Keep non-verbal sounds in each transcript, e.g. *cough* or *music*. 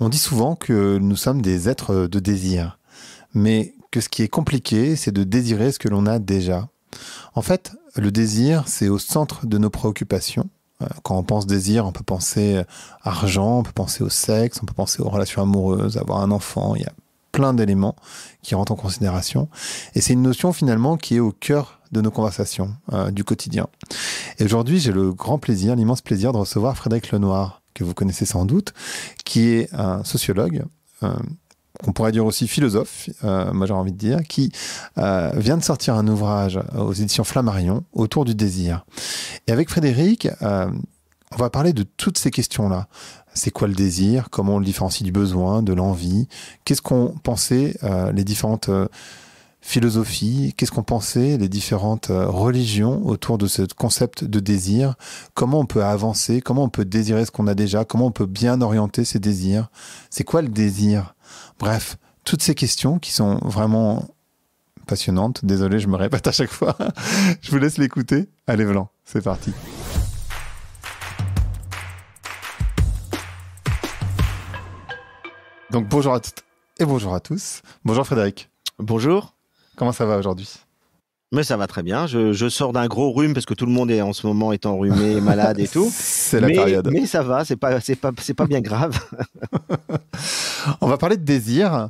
On dit souvent que nous sommes des êtres de désir, mais que ce qui est compliqué, c'est de désirer ce que l'on a déjà. En fait, le désir, c'est au centre de nos préoccupations. Euh, quand on pense désir, on peut penser argent, on peut penser au sexe, on peut penser aux relations amoureuses, avoir un enfant, il y a plein d'éléments qui rentrent en considération. Et c'est une notion finalement qui est au cœur de nos conversations euh, du quotidien. Et aujourd'hui, j'ai le grand plaisir, l'immense plaisir de recevoir Frédéric Lenoir que vous connaissez sans doute, qui est un sociologue, euh, qu'on pourrait dire aussi philosophe, euh, moi j'ai envie de dire, qui euh, vient de sortir un ouvrage aux éditions Flammarion autour du désir. Et avec Frédéric, on va parler de toutes ces questions-là. C'est quoi le désir Comment on le différencie du besoin, de l'envie Qu'est-ce qu'ont pensé les différentes philosophie, qu'est-ce qu'on pensait, les différentes euh, religions autour de ce concept de désir, comment on peut avancer, comment on peut désirer ce qu'on a déjà, comment on peut bien orienter ses désirs, c'est quoi le désir Bref, toutes ces questions qui sont vraiment passionnantes, désolé je me répète à chaque fois, *laughs* je vous laisse l'écouter, allez Vlan, c'est parti. Donc bonjour à toutes et bonjour à tous. Bonjour Frédéric. Bonjour. Comment ça va aujourd'hui mais ça va très bien. Je, sors d'un gros rhume parce que tout le monde est en ce moment est enrhumé, *laughs* malade et tout. c'est la mais, période. Mais ça va, c'est pas, c'est pas, bien grave. *laughs* On va parler de désir.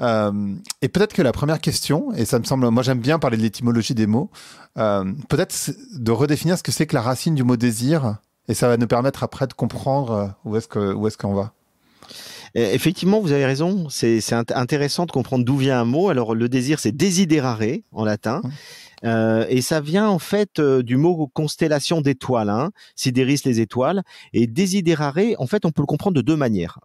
Euh, et peut-être que la première question, et ça me semble, moi j'aime bien parler de l'étymologie des mots, euh, peut-être de redéfinir ce que c'est que la racine du mot désir, et ça va nous permettre après de comprendre euh, où est que où est-ce qu'on va. Euh, effectivement, vous avez raison. C'est intéressant de comprendre d'où vient un mot. Alors, le désir, c'est desiderare en latin. Euh, et ça vient en fait euh, du mot constellation d'étoiles, hein, sidéris les étoiles. Et desiderare, en fait, on peut le comprendre de deux manières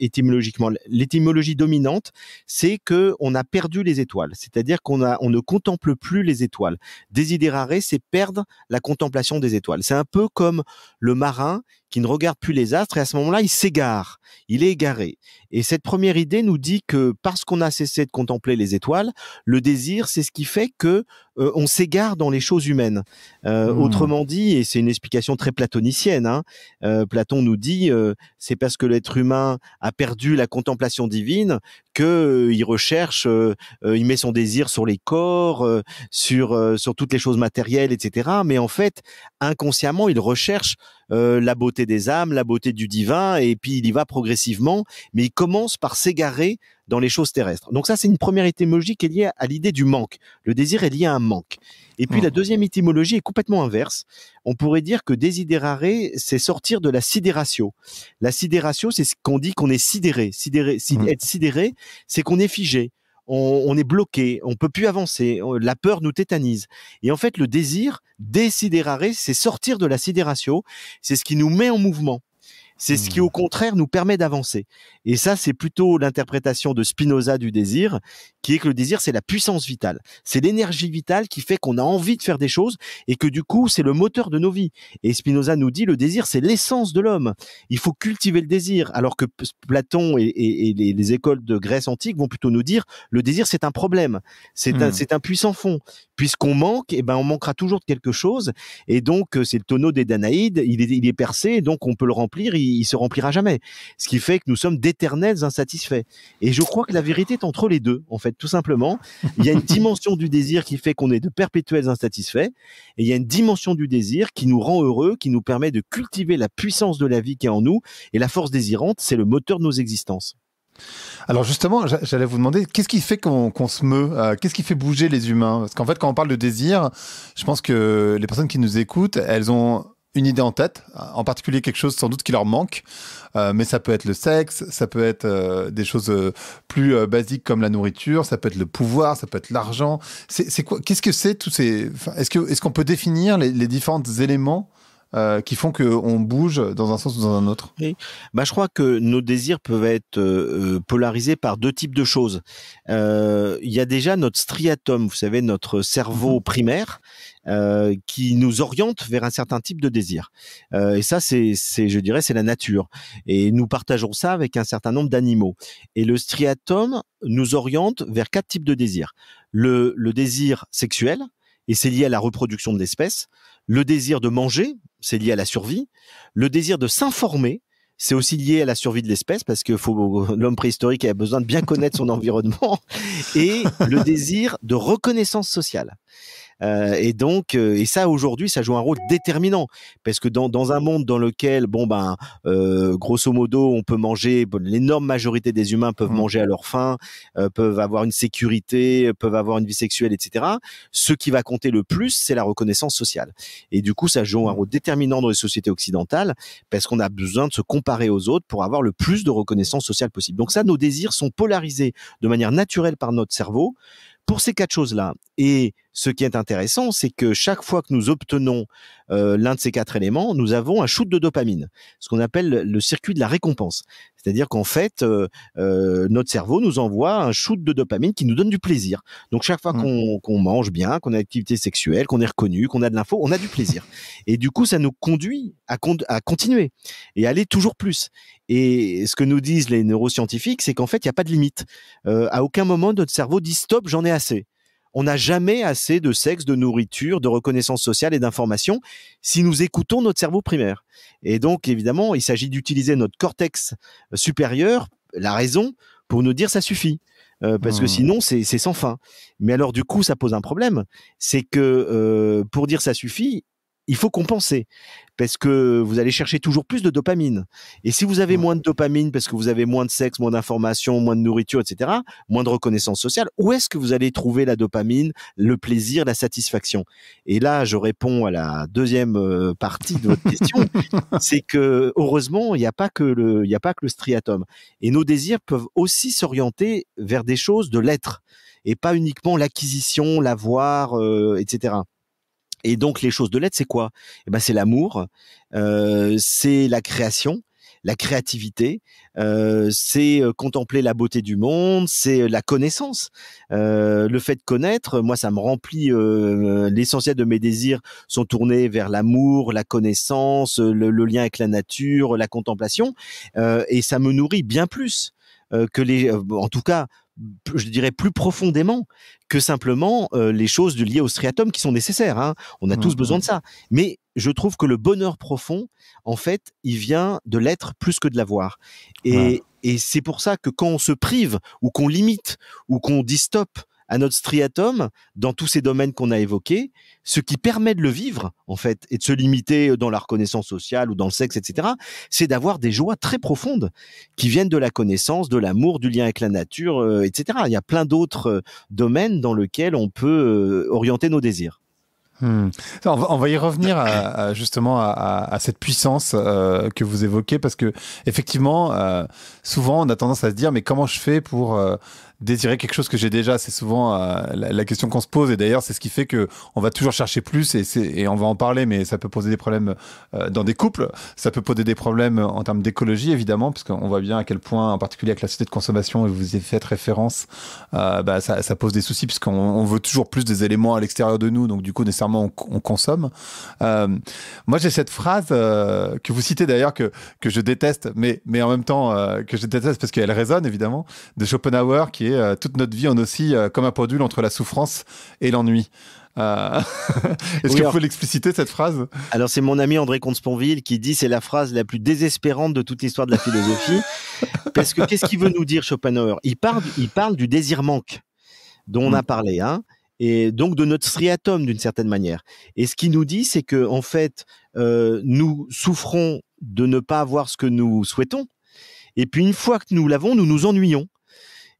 étymologiquement. L'étymologie dominante, c'est que on a perdu les étoiles, c'est-à-dire qu'on on ne contemple plus les étoiles. Desiderare, c'est perdre la contemplation des étoiles. C'est un peu comme le marin qui ne regarde plus les astres, et à ce moment-là, il s'égare, il est égaré. Et cette première idée nous dit que parce qu'on a cessé de contempler les étoiles, le désir, c'est ce qui fait que euh, on s'égare dans les choses humaines. Euh, hmm. Autrement dit, et c'est une explication très platonicienne, hein, euh, Platon nous dit, c'est parce que l'être humain a perdu la contemplation divine que il recherche, il met son désir sur les corps, sur sur toutes les choses matérielles, etc. Mais en fait, inconsciemment, il recherche euh, la beauté des âmes, la beauté du divin, et puis il y va progressivement, mais il commence par s'égarer dans les choses terrestres. Donc ça, c'est une première étymologie qui est liée à l'idée du manque. Le désir est lié à un manque. Et puis la mhm. deuxième étymologie est complètement inverse. On pourrait dire que désidérare, c'est sortir de la sidération. La sidération, c'est ce qu'on dit qu'on est sidéré. sidéré mhm. Être sidéré, c'est qu'on est figé on, est bloqué, on peut plus avancer, la peur nous tétanise. Et en fait, le désir, désiderare, c'est sortir de la sidération, c'est ce qui nous met en mouvement. C'est ce qui, mmh. au contraire, nous permet d'avancer. Et ça, c'est plutôt l'interprétation de Spinoza du désir, qui est que le désir, c'est la puissance vitale. C'est l'énergie vitale qui fait qu'on a envie de faire des choses et que, du coup, c'est le moteur de nos vies. Et Spinoza nous dit, le désir, c'est l'essence de l'homme. Il faut cultiver le désir. Alors que Platon et, les, écoles de Grèce antique vont plutôt nous dire, le désir, c'est un problème. C'est un, mmh. un puissant fond. Puisqu'on manque, eh ben, on manquera toujours de quelque chose. Et donc, euh, c'est le tonneau des Danaïdes. Il est, il est percé, donc on peut le remplir il, se remplira jamais. Ce qui fait que nous sommes d'éternels insatisfaits. Et je crois que la vérité est entre les deux, en fait, tout simplement. Il y a une dimension du désir qui fait qu'on est de perpétuels insatisfaits, et il y a une dimension du désir qui nous rend heureux, qui nous permet de cultiver la puissance de la vie qui est en nous, et la force désirante, c'est le moteur de nos existences. Alors justement, j'allais vous demander, qu'est-ce qui fait qu'on se meut euh, Qu'est-ce qui fait bouger les humains Parce qu'en fait, quand on parle de désir, je pense que les personnes qui nous écoutent, elles ont une idée en tête, en particulier quelque chose sans doute qui leur manque, euh, mais ça peut être le sexe, ça peut être euh, des choses euh, plus basiques comme la nourriture, ça peut être le pouvoir, ça peut être l'argent. C'est, quoi Qu'est-ce que c'est tous ces Est-ce que est-ce qu'on peut définir les différents éléments euh, qui font qu'on bouge dans un sens ou dans un autre bah, Je crois que nos désirs peuvent être euh, polarisés par deux types de choses. Euh, il y a déjà notre striatum, vous savez, notre cerveau mm-hmm. primaire, qui nous oriente vers un certain type de désir. et ça, c'est, je dirais, c'est la nature. Et nous partageons ça avec un certain nombre d'animaux. Et le striatum nous oriente vers quatre types de désirs. le désir sexuel, et c'est lié à la reproduction de l'espèce. Le désir de manger, c'est lié à la survie. Le désir de s'informer, c'est aussi lié à la survie de l'espèce parce que *laughs* l'homme préhistorique a besoin de bien connaître son *laughs* environnement et le désir de reconnaissance sociale. Euh, et donc, euh, et ça aujourd'hui, ça joue un rôle déterminant parce que dans, un monde dans lequel, bon ben, euh, grosso modo, on peut manger, l'énorme majorité des humains peuvent mmh. manger à leur faim, peuvent avoir une sécurité, peuvent avoir une vie sexuelle, etc. Ce qui va compter le plus, c'est la reconnaissance sociale. Et du coup, ça joue un mmh. rôle déterminant dans les sociétés occidentales parce qu'on a besoin de se comparer aux autres pour avoir le plus de reconnaissance sociale possible. Donc ça, nos désirs sont polarisés de manière naturelle par notre cerveau pour ces quatre choses-là. Et ce qui est intéressant, c'est que chaque fois que nous obtenons euh, l'un de ces quatre éléments, nous avons un shoot de dopamine, ce qu'on appelle le circuit de la récompense. C'est-à-dire qu'en fait, euh, euh, notre cerveau nous envoie un shoot de dopamine qui nous donne du plaisir. Donc chaque fois mmh. qu'on mange bien, qu'on a une activité sexuelle, qu'on est reconnu, qu'on a de l'info, on a du plaisir. *laughs* Et du coup, ça nous conduit à, à continuer et aller toujours plus. Et ce que nous disent les neuroscientifiques, c'est qu'en fait, il n'y a pas de limite. à aucun moment, notre cerveau dit stop, j'en ai assez on n'a jamais assez de sexe, de nourriture, de reconnaissance sociale et d'information si nous écoutons notre cerveau primaire. Et donc, évidemment, il s'agit d'utiliser notre cortex euh, supérieur, la raison, pour nous dire ça suffit. Euh, parce que mmh. sinon, c'est sans fin. Mais alors, du coup, ça pose un problème. C'est que euh, pour dire ça suffit, il faut compenser parce que vous allez chercher toujours plus de dopamine. Et si vous avez moins de dopamine parce que vous avez moins de sexe, moins d'informations, moins de nourriture, etc., moins de reconnaissance sociale, où est-ce que vous allez trouver la dopamine, le plaisir, la satisfaction Et là, je réponds à la deuxième euh, partie de votre question, *laughs* c'est que heureusement, il n'y a pas que le, a pas que le striatum. Et nos désirs peuvent aussi s'orienter vers des choses de l'être et pas uniquement l'acquisition, l'avoir, euh, etc. Et donc les choses de l'être, c'est quoi eh ben, C'est l'amour, euh, c'est la création, la créativité, euh, c'est euh, contempler la beauté du monde, c'est la connaissance. le fait de connaître, moi, ça me remplit. L'essentiel de mes désirs sont tournés vers l'amour, la connaissance, le, le, lien avec la nature, la contemplation, et ça me nourrit bien plus que les, en tout cas, je dirais, plus profondément que simplement euh, les choses liées au striatum qui sont nécessaires. Hein. On a mmh, tous besoin mmh. de ça. Mais je trouve que le bonheur profond, en fait, il vient de l'être plus que de l'avoir. Et, et c'est pour ça que quand on se prive ou qu'on limite ou qu'on dit stop à notre striatum dans tous ces domaines qu'on a évoqués, ce qui permet de le vivre, en fait, et de se limiter dans la reconnaissance sociale ou dans le sexe, etc., c'est d'avoir des joies très profondes qui viennent de la connaissance, de l'amour, du lien avec la nature, euh, etc. Il y a plein d'autres euh, domaines dans lesquels on peut euh, orienter nos désirs. Hmm. On, va, y revenir justement à, cette puissance que vous évoquez parce que effectivement, souvent on a tendance à se dire mais comment je fais pour désirer quelque chose que j'ai déjà. C'est souvent euh, la, question qu'on se pose. Et d'ailleurs, c'est ce qui fait que on va toujours chercher plus et, on va en parler. Mais ça peut poser des problèmes euh, dans des couples. Ça peut poser des problèmes en termes d'écologie, évidemment, parce qu'on voit bien à quel point, en particulier avec la société de consommation, et vous y faites référence, euh, bah, ça, pose des soucis puisqu'on veut toujours plus des éléments à l'extérieur de nous. Donc, du coup, nécessairement, on, consomme. moi, j'ai cette phrase que vous citez d'ailleurs que, que je déteste, mais, mais en même temps que je déteste parce qu'elle résonne, évidemment, de Schopenhauer qui euh, toute notre vie, en oscille euh, comme un pendule entre la souffrance et l'ennui. Euh, *laughs* est-ce qu'il faut l'expliciter cette phrase Alors c'est mon ami André Comte-Sponville qui dit c'est la phrase la plus désespérante de toute l'histoire de la philosophie *laughs* parce que qu'est-ce qu'il veut nous dire Schopenhauer Il parle il parle du désir manque dont on mm. a parlé hein et donc de notre striatum d'une certaine manière. Et ce qu'il nous dit c'est que en fait nous souffrons de ne pas avoir ce que nous souhaitons et puis une fois que nous l'avons nous nous ennuyons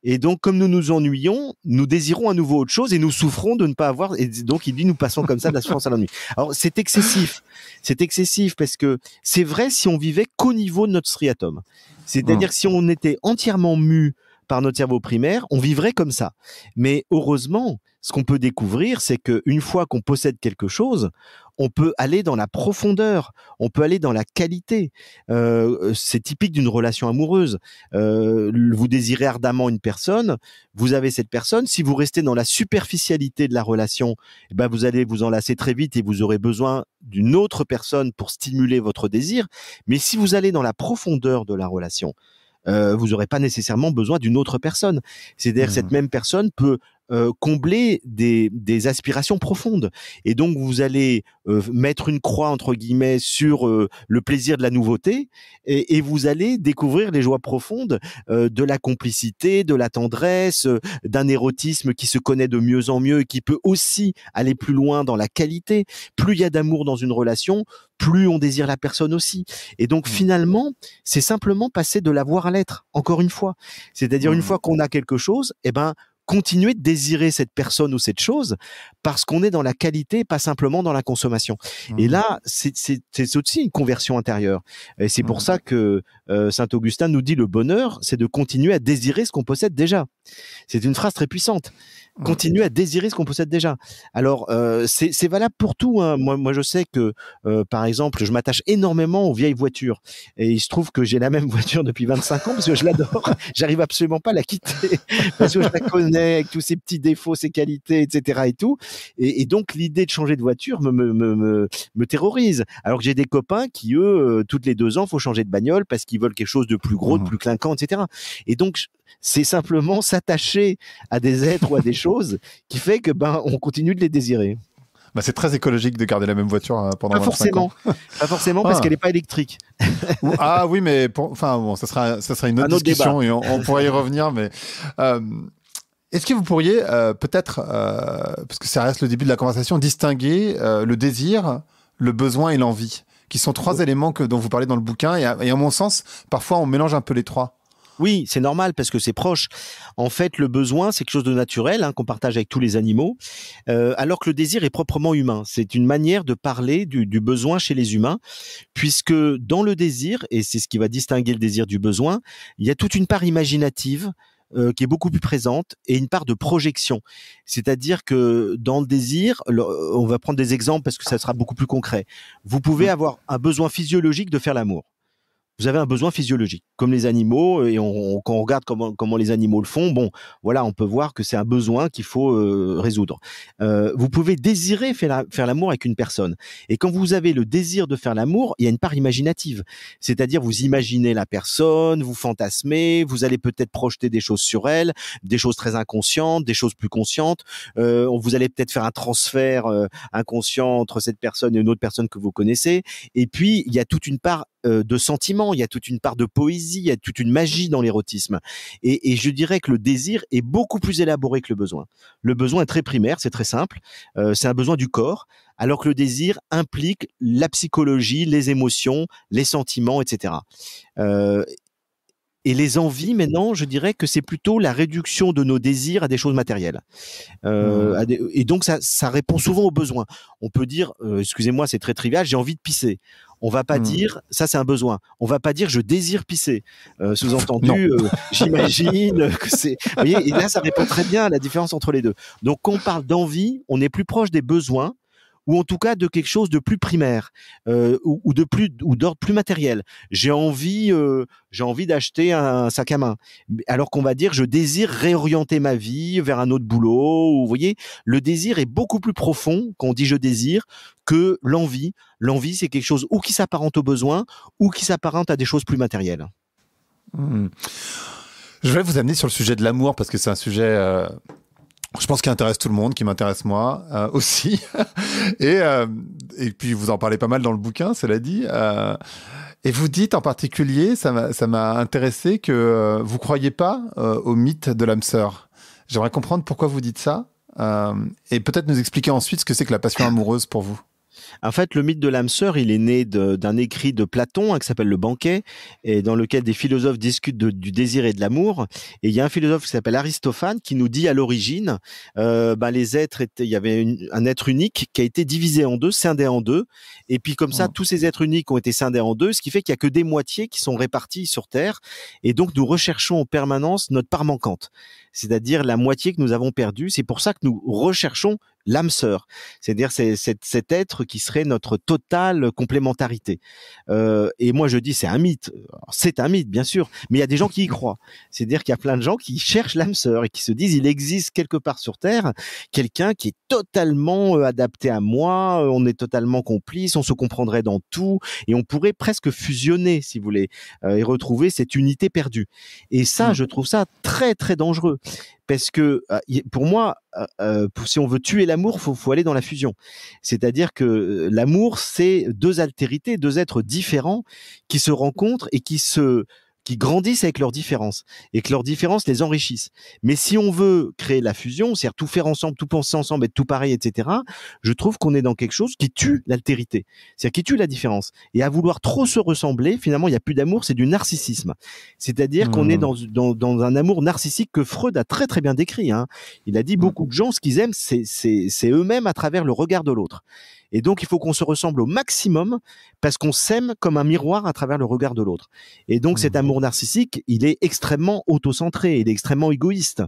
et donc, comme nous nous ennuyons, nous désirons à nouveau autre chose et nous souffrons de ne pas avoir. Et donc, il dit, nous passons comme ça de la souffrance à l'ennui. Alors, c'est excessif. C'est excessif parce que c'est vrai si on vivait qu'au niveau de notre striatum. C'est-à-dire hmm. si on était entièrement mu par notre cerveau primaire, on vivrait comme ça. Mais heureusement, ce qu'on peut découvrir, c'est qu'une fois qu'on possède quelque chose, on peut aller dans la profondeur, on peut aller dans la qualité. Euh, c'est typique d'une relation amoureuse. Euh, vous désirez ardemment une personne, vous avez cette personne. Si vous restez dans la superficialité de la relation, eh ben vous allez vous enlacer très vite et vous aurez besoin d'une autre personne pour stimuler votre désir. Mais si vous allez dans la profondeur de la relation, euh, vous n'aurez pas nécessairement besoin d'une autre personne. C'est-à-dire cette mmh. même personne peut euh, combler des, aspirations profondes. Et donc, vous allez euh, mettre une croix, entre guillemets, sur euh, le plaisir de la nouveauté, et, vous allez découvrir les joies profondes de la complicité, de la tendresse, d'un érotisme qui se connaît de mieux en mieux et qui peut aussi aller plus loin dans la qualité. Plus il y a d'amour dans une relation, plus on désire la personne aussi. Et donc mmh. finalement, c'est simplement passer de l'avoir à l'être. Encore une fois, c'est-à-dire une mmh. fois qu'on a quelque chose, eh ben continuer de désirer cette personne ou cette chose parce qu'on est dans la qualité, pas simplement dans la consommation. Et mmh. là, c'est aussi une conversion intérieure. Et c'est pour mmh. ça que euh, Saint Augustin nous dit le bonheur, c'est de continuer à désirer ce qu'on possède déjà. C'est une phrase très puissante. Mmh. continuer à désirer ce qu'on possède déjà. Alors, euh, c'est valable pour tout. Hein. Moi, moi, je sais que, euh, par exemple, je m'attache énormément aux vieilles voitures. Et il se trouve que j'ai la même *laughs* voiture depuis 25 ans parce que je l'adore. *laughs* J'arrive absolument pas à la quitter *laughs* parce que je la connais avec tous ses petits défauts, ses qualités, etc. et tout. Et, donc, l'idée de changer de voiture me, terrorise. Alors que j'ai des copains qui, eux, euh, toutes les deux ans, faut changer de bagnole parce qu'ils veulent quelque chose de plus gros, de mmh. plus clinquant, etc. Et donc, c'est simplement s'attacher à des êtres ou à des choses choses qui fait que ben on continue de les désirer. Bah, c'est très écologique de garder la même voiture euh, pendant pas 25 Ans. *laughs* Pas forcément, parce ah. qu'elle n'est pas électrique. ah oui, mais enfin bon, ça sera, ça sera une autre, discussion et on, pourrait y revenir. Mais euh, est-ce que vous pourriez euh, peut-être, parce que ça reste le début de la conversation, distinguer le désir, le besoin et l'envie, qui sont trois éléments que, dont vous parlez dans le bouquin. Et et à mon sens, parfois on mélange un peu les trois. Oui, c'est normal parce que c'est proche. En fait, le besoin, c'est quelque chose de naturel hein, qu'on partage avec tous les animaux, euh, alors que le désir est proprement humain. C'est une manière de parler du, besoin chez les humains, puisque dans le désir, et c'est ce qui va distinguer le désir du besoin, il y a toute une part imaginative euh, qui est beaucoup plus présente et une part de projection. C'est-à-dire que dans le désir, on va prendre des exemples parce que ça sera beaucoup plus concret. Vous pouvez mmh. avoir un besoin physiologique de faire l'amour vous avez un besoin physiologique, comme les animaux, euh, et on, quand on regarde comment, comment, les animaux le font, bon, voilà, on peut voir que c'est un besoin qu'il faut euh, résoudre. Euh, vous pouvez désirer faire l'amour avec une personne, et quand vous avez le désir de faire l'amour, il y a une part imaginative, c'est-à-dire vous imaginez la personne, vous fantasmez, vous allez peut-être projeter des choses sur elle, des choses très inconscientes, des choses plus conscientes. vous allez peut-être faire un transfert inconscient entre cette personne et une autre personne que vous connaissez, et puis il y a toute une part de sentiment il y a toute une part de poésie, il y a toute une magie dans l'érotisme. Et, je dirais que le désir est beaucoup plus élaboré que le besoin. Le besoin est très primaire, c'est très simple, euh, c'est un besoin du corps, alors que le désir implique la psychologie, les émotions, les sentiments, etc. Et les envies, maintenant, je dirais que c'est plutôt la réduction de nos désirs à des choses matérielles. Euh, mmh. et donc, ça, répond souvent aux besoins. On peut dire, euh, excusez-moi, c'est très trivial, j'ai envie de pisser. On va pas mmh. dire, ça c'est un besoin. On va pas dire, je désire pisser. Euh, sous-entendu, euh, *laughs* j'imagine que c'est. Vous voyez, et là, ça répond très bien à la différence entre les deux. Donc, quand on parle d'envie, on est plus proche des besoins ou en tout cas de quelque chose de plus primaire euh, ou, de plus ou d'ordre plus matériel. J'ai envie euh, j'ai envie d'acheter un, sac à main, alors qu'on va dire je désire réorienter ma vie vers un autre boulot. vous voyez, le désir est beaucoup plus profond qu'on dit je désire que l'envie. L'envie c'est quelque chose ou qui s'apparente au besoin ou qui s'apparente à des choses plus matérielles. Hmm. Je vais vous amener sur le sujet de l'amour parce que c'est un sujet euh, je pense qu'il intéresse tout le monde, qui m'intéresse moi euh, aussi. *laughs* Euh, et, puis, vous en parlez pas mal dans le bouquin, cela dit. Euh, et vous dites en particulier, ça m'a intéressé, que vous croyez pas au mythe de l'âme sœur. J'aimerais comprendre pourquoi vous dites ça. et peut-être nous expliquer ensuite ce que c'est que la passion amoureuse pour vous. En fait, le mythe de l'âme sœur, il est né d'un écrit de Platon hein, qui s'appelle Le Banquet, et dans lequel des philosophes discutent du désir et de l'amour. Et il y a un philosophe qui s'appelle Aristophane qui nous dit à l'origine, ben, les êtres étaient, il y avait un être unique qui a été divisé en deux, scindé en deux, et puis comme ça, oh. tous ces êtres uniques ont été scindés en deux, ce qui fait qu'il y a que des moitiés qui sont réparties sur Terre, et donc nous recherchons en permanence notre part manquante, c'est-à-dire la moitié que nous avons perdue. C'est pour ça que nous recherchons l'âme sœur, c'est-à-dire c'est, cet être qui serait notre totale complémentarité. Euh, et moi je dis c'est un mythe, c'est un mythe bien sûr, mais il y a des gens qui y croient. C'est-à-dire qu'il y a plein de gens qui cherchent l'âme sœur et qui se disent il existe quelque part sur Terre quelqu'un qui est totalement euh, adapté à moi, euh, on est totalement complice, on se comprendrait dans tout et on pourrait presque fusionner si vous voulez et retrouver cette unité perdue. Et ça, mmh. je trouve ça très très dangereux parce que euh, pour moi, euh, euh, si on veut tuer l'amour, faut, faut aller dans la fusion. C'est-à-dire que l'amour, c'est deux altérités, deux êtres différents qui se rencontrent et qui se qui grandissent avec leurs différences et que leurs différences les enrichissent. Mais si on veut créer la fusion, c'est-à-dire tout faire ensemble, tout penser ensemble, être tout pareil, etc., je trouve qu'on est dans quelque chose qui tue l'altérité, c'est-à-dire qui tue la différence. Et à vouloir trop se ressembler, finalement, il n'y a plus d'amour, c'est du narcissisme. C'est-à-dire qu'on est mmh. dans, un amour narcissique que Freud a très très bien décrit. Hein. Il a dit mmh. beaucoup de gens, ce qu'ils aiment, c'est eux-mêmes à travers le regard de l'autre. Et donc, il faut qu'on se ressemble au maximum parce qu'on s'aime comme un miroir à travers le regard de l'autre. Et donc, cet mmh. amour narcissique, il est extrêmement autocentré, il est extrêmement égoïste.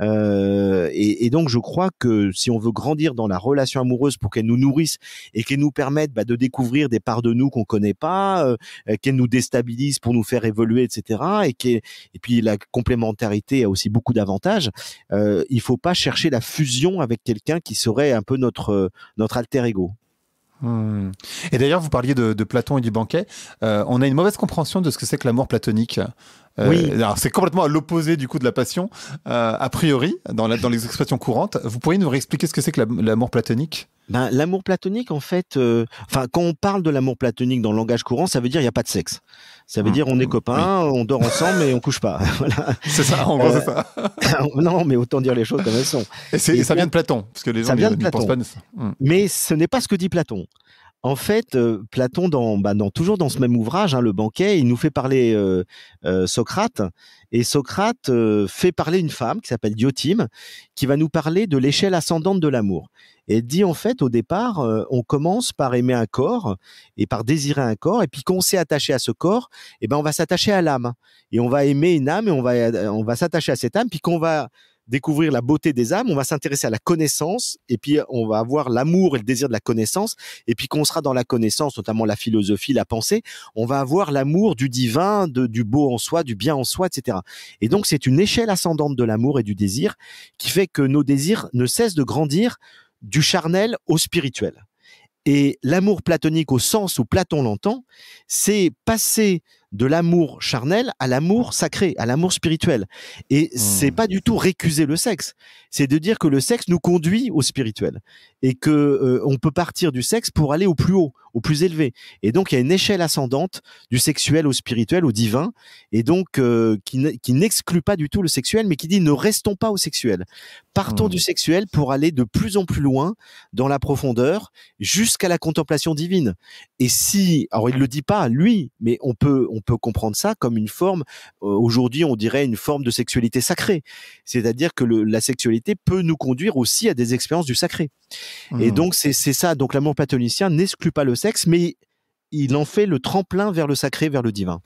Euh, et, donc, je crois que si on veut grandir dans la relation amoureuse pour qu'elle nous nourrisse et qu'elle nous permette bah, de découvrir des parts de nous qu'on connaît pas, euh, qu'elle nous déstabilise pour nous faire évoluer, etc. Et, et puis, la complémentarité a aussi beaucoup d'avantages. Euh, il faut pas chercher la fusion avec quelqu'un qui serait un peu notre euh, notre alter ego. Hmm. Et d'ailleurs, vous parliez de, Platon et du banquet. Euh, on a une mauvaise compréhension de ce que c'est que l'amour platonique. Euh, c'est complètement à l'opposé du coup de la passion, euh, a priori, dans, dans les expressions courantes. Vous pourriez nous réexpliquer ce que c'est que l'amour platonique ben, l'amour platonique, en fait, euh, quand on parle de l'amour platonique dans le langage courant, ça veut dire il n'y a pas de sexe. Ça veut hmm. dire on est copains, on dort ensemble et on couche pas. *laughs* C'est ça, en gros, *laughs* non, mais autant dire les choses comme elles sont. Et, ça vient de Platon, parce que les gens ne pensent pas de hmm. Mais ce n'est pas ce que dit Platon en fait, euh, Platon, dans, bah, dans, toujours dans ce même ouvrage, hein, Le banquet, il nous fait parler euh, euh, Socrate. Et Socrate fait parler une femme qui s'appelle Diotime, qui va nous parler de l'échelle ascendante de l'amour. Et dit en fait, au départ, on commence par aimer un corps et par désirer un corps. Et puis, qu'on on s'est attaché à ce corps, eh ben, on va s'attacher à l'âme. Et on va aimer une âme et on va, on va s'attacher à cette âme. Puis, qu'on va découvrir la beauté des âmes, on va s'intéresser à la connaissance, et puis euh, on va avoir l'amour et le désir de la connaissance, et puis qu'on sera dans la connaissance, notamment la philosophie, la pensée, on va avoir l'amour du divin, du beau en soi, du bien en soi, etc. Et donc c'est une échelle ascendante de l'amour et du désir qui fait que nos désirs ne cessent de grandir du charnel au spirituel. Et l'amour platonique au sens où Platon l'entend, c'est passer de l'amour charnel à l'amour ah. sacré, à l'amour spirituel. Et c'est mmh. pas du tout récuser le sexe, c'est de dire que le sexe nous conduit au spirituel et que euh, on peut partir du sexe pour aller au plus haut, au plus élevé. Et donc il y a une échelle ascendante du sexuel au spirituel, au divin, et donc euh, qui n'exclut pas du tout le sexuel, mais qui dit ne restons pas au sexuel. Partons du mmh. sexuel pour aller de plus en plus loin dans la profondeur jusqu'à la contemplation divine. Et si, alors il le dit pas lui, mais on peut peut comprendre ça comme une forme, euh, aujourd'hui on dirait une forme de sexualité sacrée. C'est-à-dire que la sexualité peut nous conduire aussi à des expériences du sacré. Et mmh. donc c'est ça, donc l'amour platonicien n'exclut pas le sexe, mais il en fait le tremplin vers le sacré, vers le divin.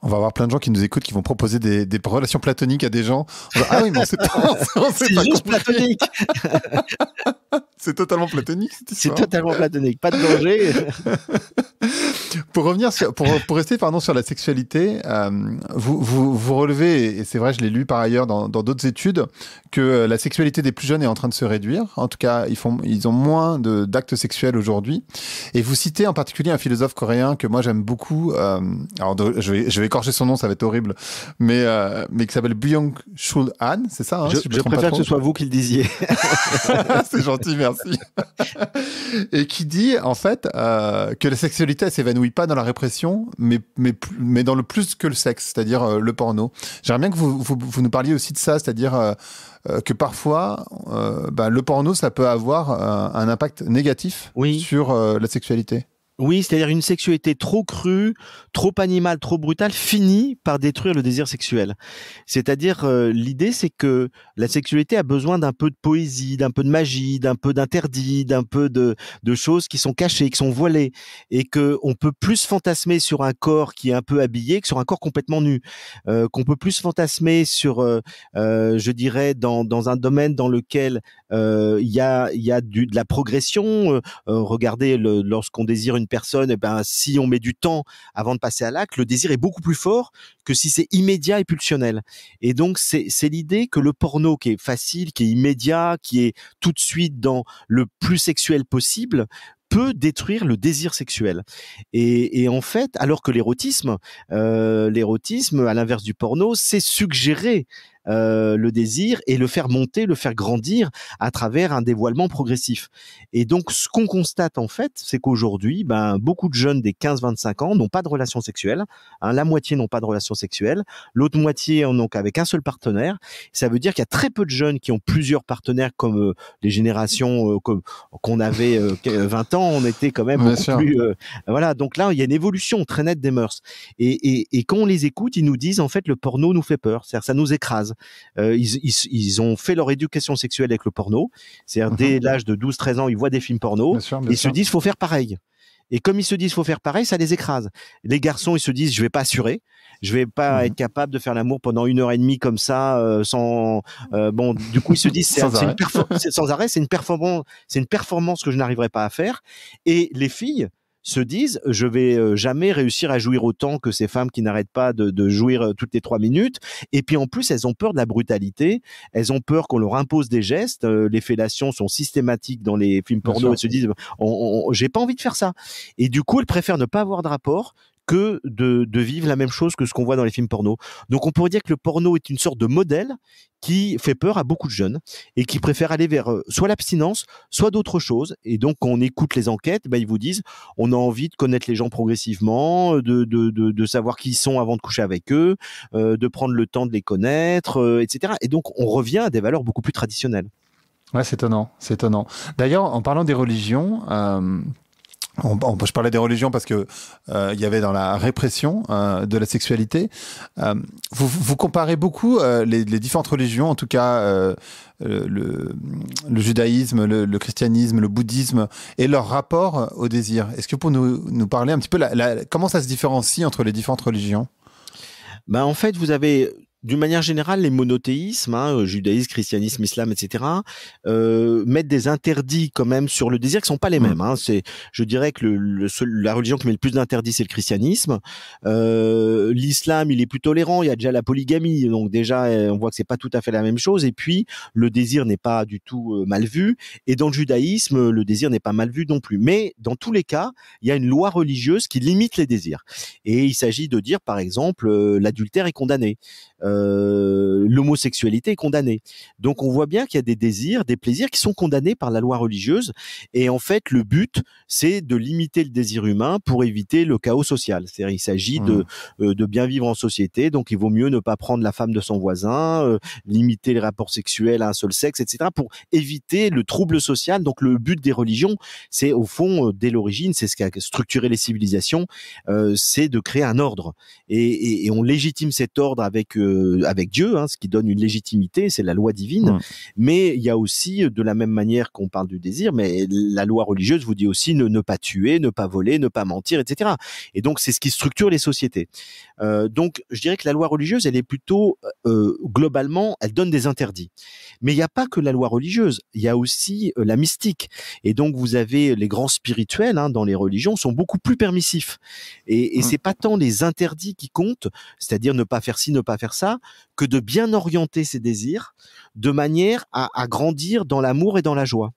On va avoir plein de gens qui nous écoutent, qui vont proposer des, relations platoniques à des gens. ah oui, mais c'est pas, c'est juste platonique. *laughs* c'est totalement platonique. C'est totalement platonique, pas de danger. *laughs* pour revenir pour, rester pardon sur la sexualité, euh, vous, vous, relevez et c'est vrai, je l'ai lu par ailleurs dans d'autres études que euh, la sexualité des plus jeunes est en train de se réduire. En tout cas, ils font ils ont moins de d'actes sexuels aujourd'hui. Et vous citez en particulier un philosophe coréen que moi j'aime beaucoup. Euh, alors je vais je écorcher son nom, ça va être horrible, mais mais qui s'appelle Byung-Chul Han, c'est ça hein, Je, je préfère que ce soit vous qui le disiez. *laughs* *laughs* c'est gentil, merci. et qui dit en fait que la sexualité s'évanouit pas dans la répression, mais, mais, mais dans le plus que le sexe, c'est-à-dire euh, le porno. J'aimerais bien que vous, vous, nous parliez aussi de ça, c'est-à-dire euh, euh, que parfois, ben, le porno, ça peut avoir un impact négatif sur la sexualité. Oui, c'est-à-dire une sexualité trop crue, trop animale, trop brutale finit par détruire le désir sexuel. C'est-à-dire l'idée c'est que la sexualité a besoin d'un peu de poésie, d'un peu de magie, d'un peu d'interdit, d'un peu de, de choses qui sont cachées, qui sont voilées, et que on peut plus fantasmer sur un corps qui est un peu habillé que sur un corps complètement nu, euh, qu'on peut plus fantasmer sur, euh, euh je dirais, dans, dans un domaine dans lequel euh, il y a, y a du, de la progression. Euh, regardez, lorsqu'on désire une personne, et eh ben si on met du temps avant de passer à l'acte, le désir est beaucoup plus fort que si c'est immédiat et pulsionnel. Et donc c'est l'idée que le porno qui est facile, qui est immédiat, qui est tout de suite dans le plus sexuel possible peut détruire le désir sexuel. Et, en fait, alors que l'érotisme, euh, l'érotisme, à l'inverse du porno, c'est suggérer euh, le désir et le faire monter, le faire grandir à travers un dévoilement progressif. Et donc, ce qu'on constate en fait, c'est qu'aujourd'hui, ben, beaucoup de jeunes des 15-25 ans n'ont pas de relation sexuelle. Hein. la moitié n'ont pas de relation sexuelle, l'autre moitié en ont qu'avec un seul partenaire. Ça veut dire qu'il y a très peu de jeunes qui ont plusieurs partenaires comme euh, les générations euh, comme qu'on avait 20 ans, on était quand même plus. voilà, donc là, il y a une évolution très nette des mœurs. Et, et quand on les écoute, ils nous disent en fait le porno nous fait peur, cest ça nous écrase, euh, ils, ont fait leur éducation sexuelle avec le porno. C'est-à-dire, mhm. dès l'âge de 12-13 ans, ils voient des films porno. ils se disent, faut faire pareil. Et comme ils se disent, faut faire pareil, ça les écrase. Les garçons, ils se disent, je vais pas assurer, je vais pas mhm. être capable de faire l'amour pendant une heure et demie comme ça, euh, sans. Euh, bon, du coup, ils se disent, sans, sans arrêt, c'est une performance, c'est une performance que je n'arriverai pas à faire. Et les filles, se disent je vais euh, jamais réussir à jouir autant que ces femmes qui n'arrêtent pas de, jouir euh, toutes les trois minutes. Et puis en plus, elles ont peur de la brutalité, elles ont peur qu'on leur impose des gestes. Euh, les fellations sont systématiques dans les films porno. Elles se disent j'ai pas envie de faire ça. Et du coup, elles préfèrent ne pas avoir de rapport que de, vivre la même chose que ce qu'on voit dans les films porno. Donc on pourrait dire que le porno est une sorte de modèle qui fait peur à beaucoup de jeunes et qui préfèrent aller vers euh, soit l'abstinence, soit d'autres choses. Et donc, quand on écoute les enquêtes, bah, ils vous disent, on a envie de connaître les gens progressivement, euh, de, savoir qui ils sont avant de coucher avec eux, euh, de prendre le temps de les connaître, etc. Et donc, on revient à des valeurs beaucoup plus traditionnelles. Ouais, c'est étonnant, c'est étonnant. D'ailleurs, en parlant des religions, on, on, je parlais des religions parce que euh, il y avait dans la répression euh, de la sexualité. Euh, vous, comparez beaucoup les, différentes religions, en tout cas le, le, judaïsme, le, christianisme, le bouddhisme et leur rapport au désir. Est-ce que pour nous, nous parler un petit peu la, comment ça se différencie entre les différentes religions ben en fait, vous avez d'une manière générale, les monothéismes, hein, euh, judaïsme, christianisme, islam, etc., euh, mettent des interdits quand même sur le désir qui sont pas les mêmes. Hein. C'est, je dirais que le, la religion qui met le plus d'interdits, c'est le christianisme. Euh, l'islam, il est plus tolérant. Il y a déjà la polygamie, donc déjà, euh, on voit que c'est pas tout à fait la même chose. Et puis, le désir n'est pas du tout mal vu. Et dans le judaïsme, le désir n'est pas mal vu non plus. Mais dans tous les cas, il y a une loi religieuse qui limite les désirs. Et il s'agit de dire, par exemple, l'adultère est condamné. Euh, l'homosexualité est condamnée. Donc on voit bien qu'il y a des désirs, des plaisirs qui sont condamnés par la loi religieuse. Et en fait, le but, c'est de limiter le désir humain pour éviter le chaos social. C'est-à-dire, il s'agit de, mmh. euh, de bien vivre en société. Donc il vaut mieux ne pas prendre la femme de son voisin, euh, limiter les rapports sexuels à un seul sexe, etc. Pour éviter le trouble social. Donc le but des religions, c'est au fond, dès l'origine, c'est ce qui a structuré les civilisations, c'est de créer un ordre. et, et, on légitime cet ordre avec euh, avec Dieu, hein, ce qui donne une légitimité, c'est la loi divine. Mais il y a aussi, euh, de la même manière qu'on parle du désir, mais la loi religieuse vous dit aussi ne, pas tuer, ne pas voler, ne pas mentir, etc. Et donc c'est ce qui structure les sociétés. Euh, donc je dirais que la loi religieuse, elle est plutôt globalement, elle donne des interdits. Mais il n'y a pas que la loi religieuse, il y a aussi la mystique. Et donc vous avez les grands spirituels hein, dans les religions sont beaucoup plus permissifs. Et, et n'est c'est pas tant les interdits qui comptent, c'est-à-dire ne pas faire ci, ne pas faire ça que de bien orienter ses désirs de manière à, grandir dans l'amour et dans la joie.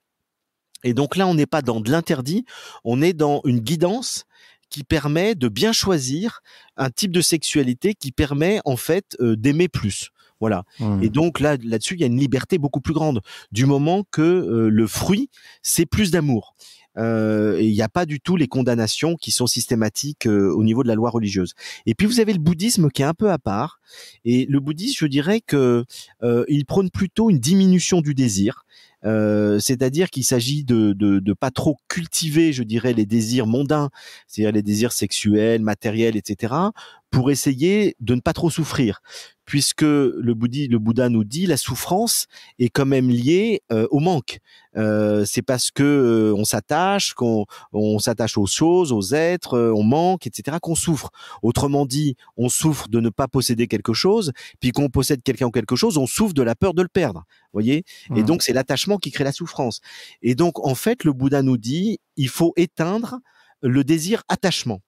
Et donc là, on n'est pas dans de l'interdit, on est dans une guidance qui permet de bien choisir un type de sexualité qui permet en fait euh, d'aimer plus. Voilà. Mmh. Et donc là, là-dessus, il y a une liberté beaucoup plus grande du moment que euh, le fruit, c'est plus d'amour. Euh, il n'y a pas du tout les condamnations qui sont systématiques euh, au niveau de la loi religieuse. Et puis vous avez le bouddhisme qui est un peu à part. Et le bouddhisme, je dirais que euh, il prône plutôt une diminution du désir. c'est-à-dire qu'il s'agit de, de, pas trop cultiver, je dirais, les désirs mondains, c'est-à-dire les désirs sexuels, matériels, etc., pour essayer de ne pas trop souffrir, puisque le, Bouddha nous dit la souffrance est quand même liée euh, au manque. Euh, c'est parce que euh, on s'attache, qu'on s'attache aux choses, aux êtres, on manque, etc., qu'on souffre. Autrement dit, on souffre de ne pas posséder quelque chose, puis qu'on possède quelqu'un ou quelque chose, on souffre de la peur de le perdre. Voyez Et mmh. donc c'est l'attachement qui crée la souffrance. Et donc en fait, le Bouddha nous dit il faut éteindre le désir attachement.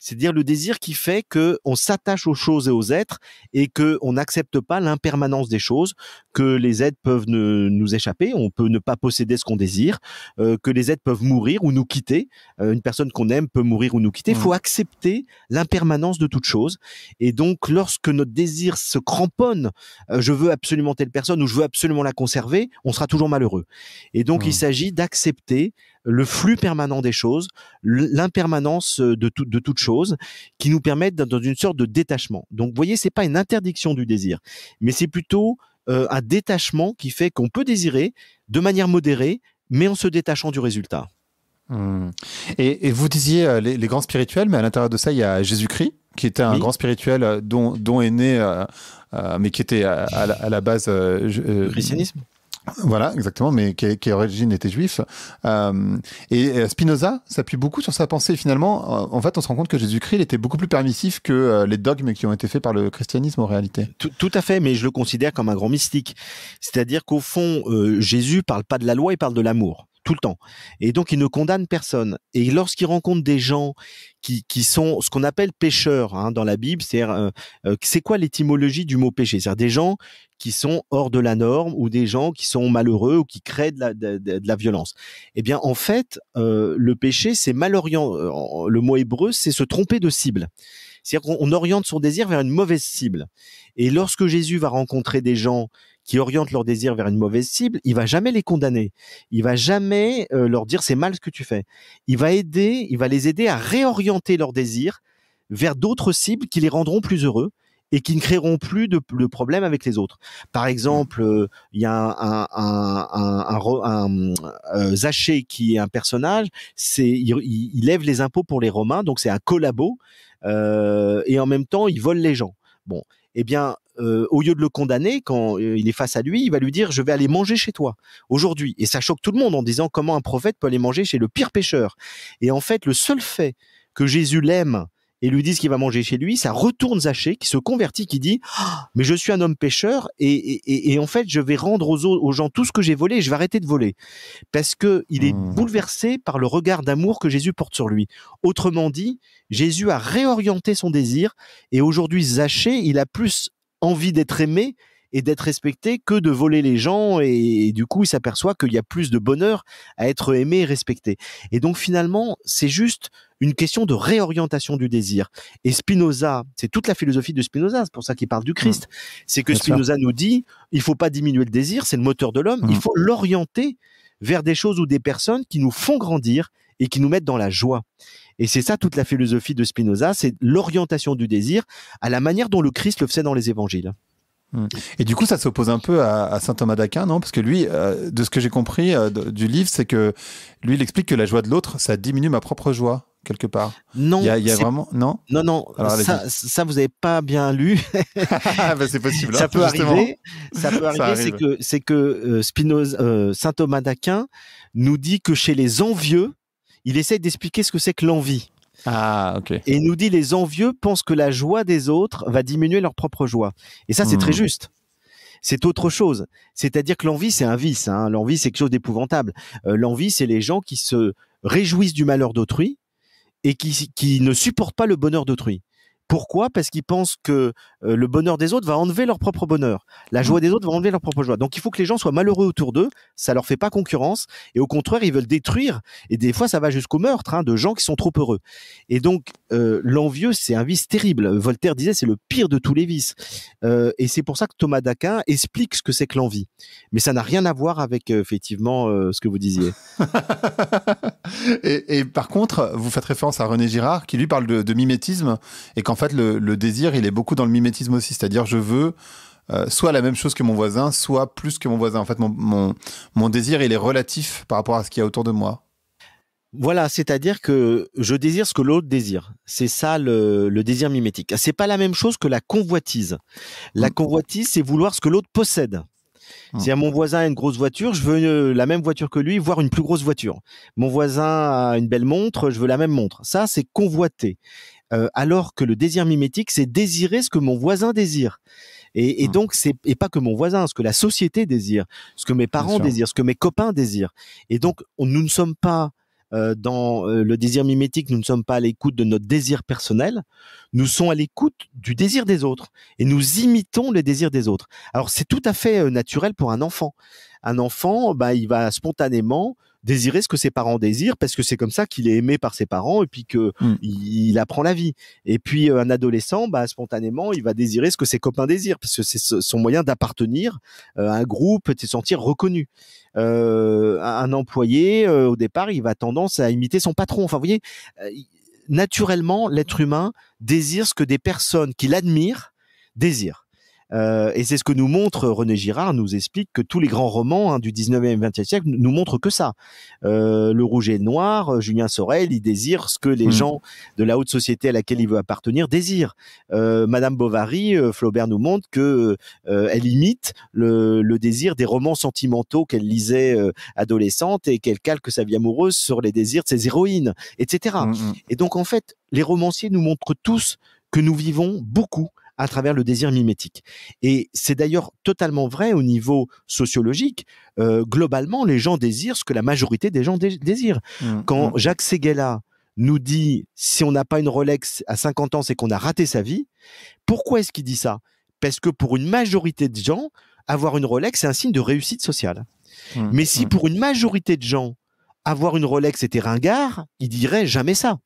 C'est-à-dire le désir qui fait que on s'attache aux choses et aux êtres et que on n'accepte pas l'impermanence des choses, que les êtres peuvent nous échapper, on peut ne pas posséder ce qu'on désire, euh, que les êtres peuvent mourir ou nous quitter. Euh, une personne qu'on aime peut mourir ou nous quitter. Il mmh. faut accepter l'impermanence de toute chose. Et donc, lorsque notre désir se cramponne, euh, je veux absolument telle personne ou je veux absolument la conserver, on sera toujours malheureux. Et donc, il mmh. s'agit d'accepter le flux permanent des choses, l'impermanence euh, de, de toute chose, qui nous permettent d'être dans une sorte de détachement. Donc, vous voyez, c'est pas une interdiction du désir, mais c'est plutôt euh, un détachement qui fait qu'on peut désirer de manière modérée, mais en se détachant du résultat. Hmm. Et, vous disiez euh, les, grands spirituels, mais à l'intérieur de ça, il y a Jésus-Christ, qui était un grand spirituel dont, dont est né, mais qui était à, la, à la, base... Le christianisme voilà, exactement, mais qui, qui à origine était juif. Euh, et euh, Spinoza s'appuie beaucoup sur sa pensée. Finalement, euh, en fait, on se rend compte que Jésus-Christ était beaucoup plus permissif que les dogmes qui ont été faits par le christianisme en réalité. Tout, à fait, mais je le considère comme un grand mystique. C'est-à-dire qu'au fond, Jésus parle pas de la loi, il parle de l'amour tout le temps. Et donc, il ne condamne personne. Et lorsqu'il rencontre des gens qui, sont ce qu'on appelle pécheurs hein, dans la Bible, c'est-à-dire, euh, euh, c'est quoi l'étymologie du mot péché C'est-à-dire des gens qui sont hors de la norme ou des gens qui sont malheureux ou qui créent de la, violence. Eh bien, en fait, euh, le péché, c'est malorient. Le mot hébreu, c'est se tromper de cible. C'est-à-dire qu'on oriente son désir vers une mauvaise cible. Et lorsque Jésus va rencontrer des gens qui orientent leurs désirs vers une mauvaise cible, il va jamais les condamner. Il va jamais euh, leur dire c'est mal ce que tu fais. Il va aider, il va les aider à réorienter leurs désirs vers d'autres cibles qui les rendront plus heureux et qui ne créeront plus de, problèmes avec les autres. Par exemple, euh, il y a un, un, euh, Zaché qui est un personnage, c'est il, lève les impôts pour les Romains, donc c'est un collabo, et en même temps il vole les gens. Bon, eh bien euh, au lieu de le condamner, quand euh, il est face à lui, il va lui dire, je vais aller manger chez toi aujourd'hui. Et ça choque tout le monde en disant, comment un prophète peut aller manger chez le pire pêcheur ?» Et en fait, le seul fait que Jésus l'aime, et lui dise qu'il va manger chez lui, ça retourne Zaché qui se convertit, qui dit ah, mais je suis un homme pêcheur et, en fait je vais rendre aux, gens tout ce que j'ai volé et je vais arrêter de voler parce que il est mmh. bouleversé par le regard d'amour que Jésus porte sur lui. Autrement dit, Jésus a réorienté son désir et aujourd'hui Zaché il a plus envie d'être aimé et d'être respecté que de voler les gens et, du coup il s'aperçoit qu'il y a plus de bonheur à être aimé et respecté. Et donc finalement c'est juste une question de réorientation du désir. Et Spinoza, c'est toute la philosophie de Spinoza, c'est pour ça qu'il parle du Christ, mmh. c'est que Spinoza nous dit il faut pas diminuer le désir, c'est le moteur de l'homme, il mmh. faut l'orienter vers des choses ou des personnes qui nous font grandir et qui nous mettent dans la joie. Et c'est ça toute la philosophie de Spinoza, c'est l'orientation du désir à la manière dont le Christ le faisait dans les évangiles. Hmm. Et du coup, ça s'oppose un peu à, saint Thomas d'Aquin, non Parce que lui, euh, de ce que j'ai compris euh, du livre, c'est que lui, il explique que la joie de l'autre, ça diminue ma propre joie quelque part. Non, il y a, vraiment non. Non, non. ça, ça, vous n'avez pas bien lu. *laughs* *laughs* Ah, bah, c'est possible. ça, hein, peut arriver, ça peut *laughs* arriver. C'est que que euh, saint Thomas d'Aquin nous dit que chez les envieux, il essaie d'expliquer ce que c'est que l'envie. Ah, ok. Et il nous dit les envieux pensent que la joie des autres va diminuer leur propre joie. Et ça, c'est très hmm. juste. C'est autre chose. C'est-à-dire que l'envie, c'est un vice. Hein. L'envie, c'est quelque chose d'épouvantable. Euh, l'envie, c'est les gens qui se réjouissent du malheur d'autrui et qui ne supportent pas le bonheur d'autrui. Pourquoi Parce qu'ils pensent que euh, le bonheur des autres va enlever leur propre bonheur. La joie mmh. des autres va enlever leur propre joie. Donc il faut que les gens soient malheureux autour d'eux, ça leur fait pas concurrence, et au contraire, ils veulent détruire, et des fois ça va jusqu'au meurtre hein, de gens qui sont trop heureux. Et donc euh, l'envieux, c'est un vice terrible. Voltaire disait, c'est le pire de tous les vices. Euh, et c'est pour ça que Thomas d'Aquin explique ce que c'est que l'envie. Mais ça n'a rien à voir avec effectivement ce que vous disiez. *laughs* *laughs* et, par contre, vous faites référence à René Girard, qui lui parle de, mimétisme, et qu'en fait, le, désir, il est beaucoup dans le mimétisme aussi. C'est-à-dire, je veux euh, soit la même chose que mon voisin, soit plus que mon voisin. En fait, mon, désir, il est relatif par rapport à ce qu'il y a autour de moi. Voilà, c'est-à-dire que je désire ce que l'autre désire. C'est ça le, désir mimétique. C'est pas la même chose que la convoitise. La mm. convoitise, c'est vouloir ce que l'autre possède. Mm. Si Si mon voisin a une grosse voiture, je veux euh, la même voiture que lui, voire une plus grosse voiture. Mon voisin a une belle montre, je veux la même montre. Ça, c'est convoiter. Euh, alors que le désir mimétique, c'est désirer ce que mon voisin désire. Et, mmh. donc, c'est et pas que mon voisin, ce que la société désire, ce que mes parents désirent, ce que mes copains désirent. Et donc, nous ne sommes pas euh, dans euh, le désir mimétique, nous ne sommes pas à l'écoute de notre désir personnel, nous sommes à l'écoute du désir des autres et nous imitons le désir des autres. Alors c'est tout à fait naturel pour un enfant. Un enfant, bah, il va spontanément désirer ce que ses parents désirent parce que c'est comme ça qu'il est aimé par ses parents et puis que mm. il, apprend la vie. Et puis euh, un adolescent, bah, spontanément, il va désirer ce que ses copains désirent parce que c'est son moyen d'appartenir euh, à un groupe, de se sentir reconnu. Euh, un employé, au départ, il va tendance à imiter son patron. Enfin, vous voyez, naturellement, l'être humain désire ce que des personnes qu'il admire désirent. Euh, et c'est ce que nous montre René Girard, nous explique que tous les grands romans hein, du 19e et 20e siècle nous montrent que ça. Euh, le Rouge et le Noir, euh, Julien Sorel, il désire ce que les mm. gens de la haute société à laquelle il veut appartenir désirent. Madame Bovary, Flaubert nous montre que elle imite le, désir des romans sentimentaux qu'elle lisait adolescente et qu'elle calque sa vie amoureuse sur les désirs de ses héroïnes, etc. Mm, mm. Et donc en fait, les romanciers nous montrent tous que nous vivons beaucoup à travers le désir mimétique. Et c'est d'ailleurs totalement vrai au niveau sociologique. Euh, globalement, les gens désirent ce que la majorité des gens désirent. Mmh, mmh. Quand Jacques Seguela nous dit si on n'a pas une Rolex à 50 ans, c'est qu'on a raté sa vie, pourquoi est-ce qu'il dit ça Parce que pour une majorité de gens, avoir une Rolex, c'est un signe de réussite sociale. Mmh, Mais si pour une majorité de gens, avoir une Rolex était ringard, il dirait jamais ça.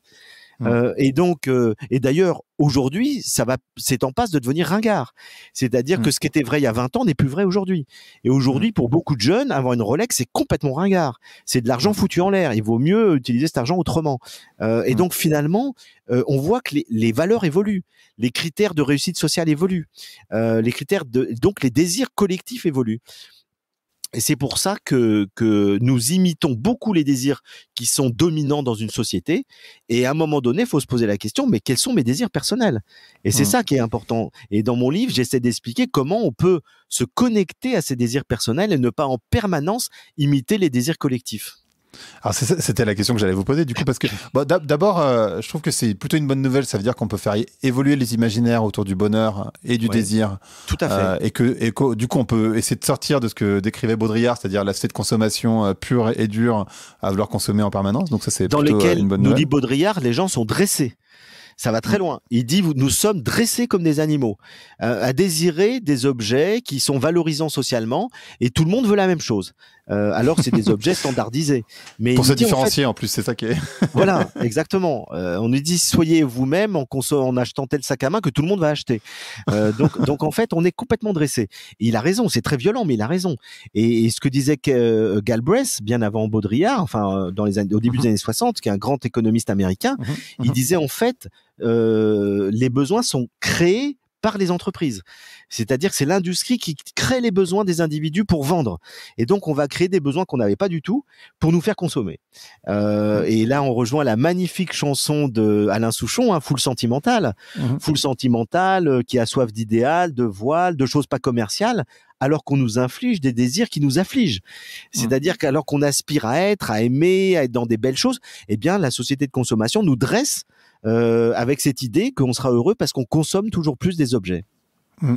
Mmh. Euh, et donc, euh, et d'ailleurs, aujourd'hui, ça va, c'est en passe de devenir ringard. C'est-à-dire mmh. que ce qui était vrai il y a 20 ans n'est plus vrai aujourd'hui. Et aujourd'hui, mmh. pour beaucoup de jeunes, avoir une Rolex, c'est complètement ringard. C'est de l'argent foutu en l'air. Il vaut mieux utiliser cet argent autrement. Euh, et donc, finalement, on voit que les, valeurs évoluent, les critères de réussite sociale évoluent, les critères de, donc les désirs collectifs évoluent. Et c'est pour ça que, nous imitons beaucoup les désirs qui sont dominants dans une société. Et à un moment donné, il faut se poser la question, mais quels sont mes désirs personnels Et c'est mmh. ça qui est important. Et dans mon livre, j'essaie d'expliquer comment on peut se connecter à ces désirs personnels et ne pas en permanence imiter les désirs collectifs. Alors c'était la question que j'allais vous poser du coup parce que *laughs* d'abord euh, je trouve que c'est plutôt une bonne nouvelle, ça veut dire qu'on peut faire évoluer les imaginaires autour du bonheur et du désir. Tout à fait. Euh, et que du coup on peut essayer de sortir de ce que décrivait Baudrillard, c'est-à-dire société de consommation euh, pure et dure à vouloir consommer en permanence. Donc ça c'est dans lesquelles nous dit Baudrillard, les gens sont dressés ça va très mm. loin. Il dit nous sommes dressés comme des animaux à désirer des objets qui sont valorisants socialement et tout le monde veut la même chose. Euh, alors c'est des objets standardisés. Mais pour se différencier en, plus, c'est ça qui est. *laughs* voilà, exactement. Euh, on nous dit soyez vous-même en, en achetant tel sac à main que tout le monde va acheter. Euh, *laughs* donc, en fait, on est complètement dressé. il a raison, c'est très violent, mais il a raison. Et, ce que disait Galbraith bien avant Baudrillard, enfin dans les au début des mhm. années 60, qui est un grand économiste américain, mhm. il mhm. disait en fait les besoins sont créés par les entreprises. C'est-à-dire que c'est l'industrie qui crée les besoins des individus pour vendre. Et donc, on va créer des besoins qu'on n'avait pas du tout pour nous faire consommer. Euh, mmh. et là, on rejoint la magnifique chanson de Alain Souchon, hein, Full Sentimental. Mmh. Sentimental euh, qui a soif d'idéal, de voile, de choses pas commerciales alors qu'on nous inflige des désirs qui nous affligent. Mmh. C'est-à-dire qu'alors qu'on aspire à être, à aimer, à être dans des belles choses, eh bien la société de consommation nous dresse euh, avec cette idée qu'on sera heureux parce qu'on consomme toujours plus des objets.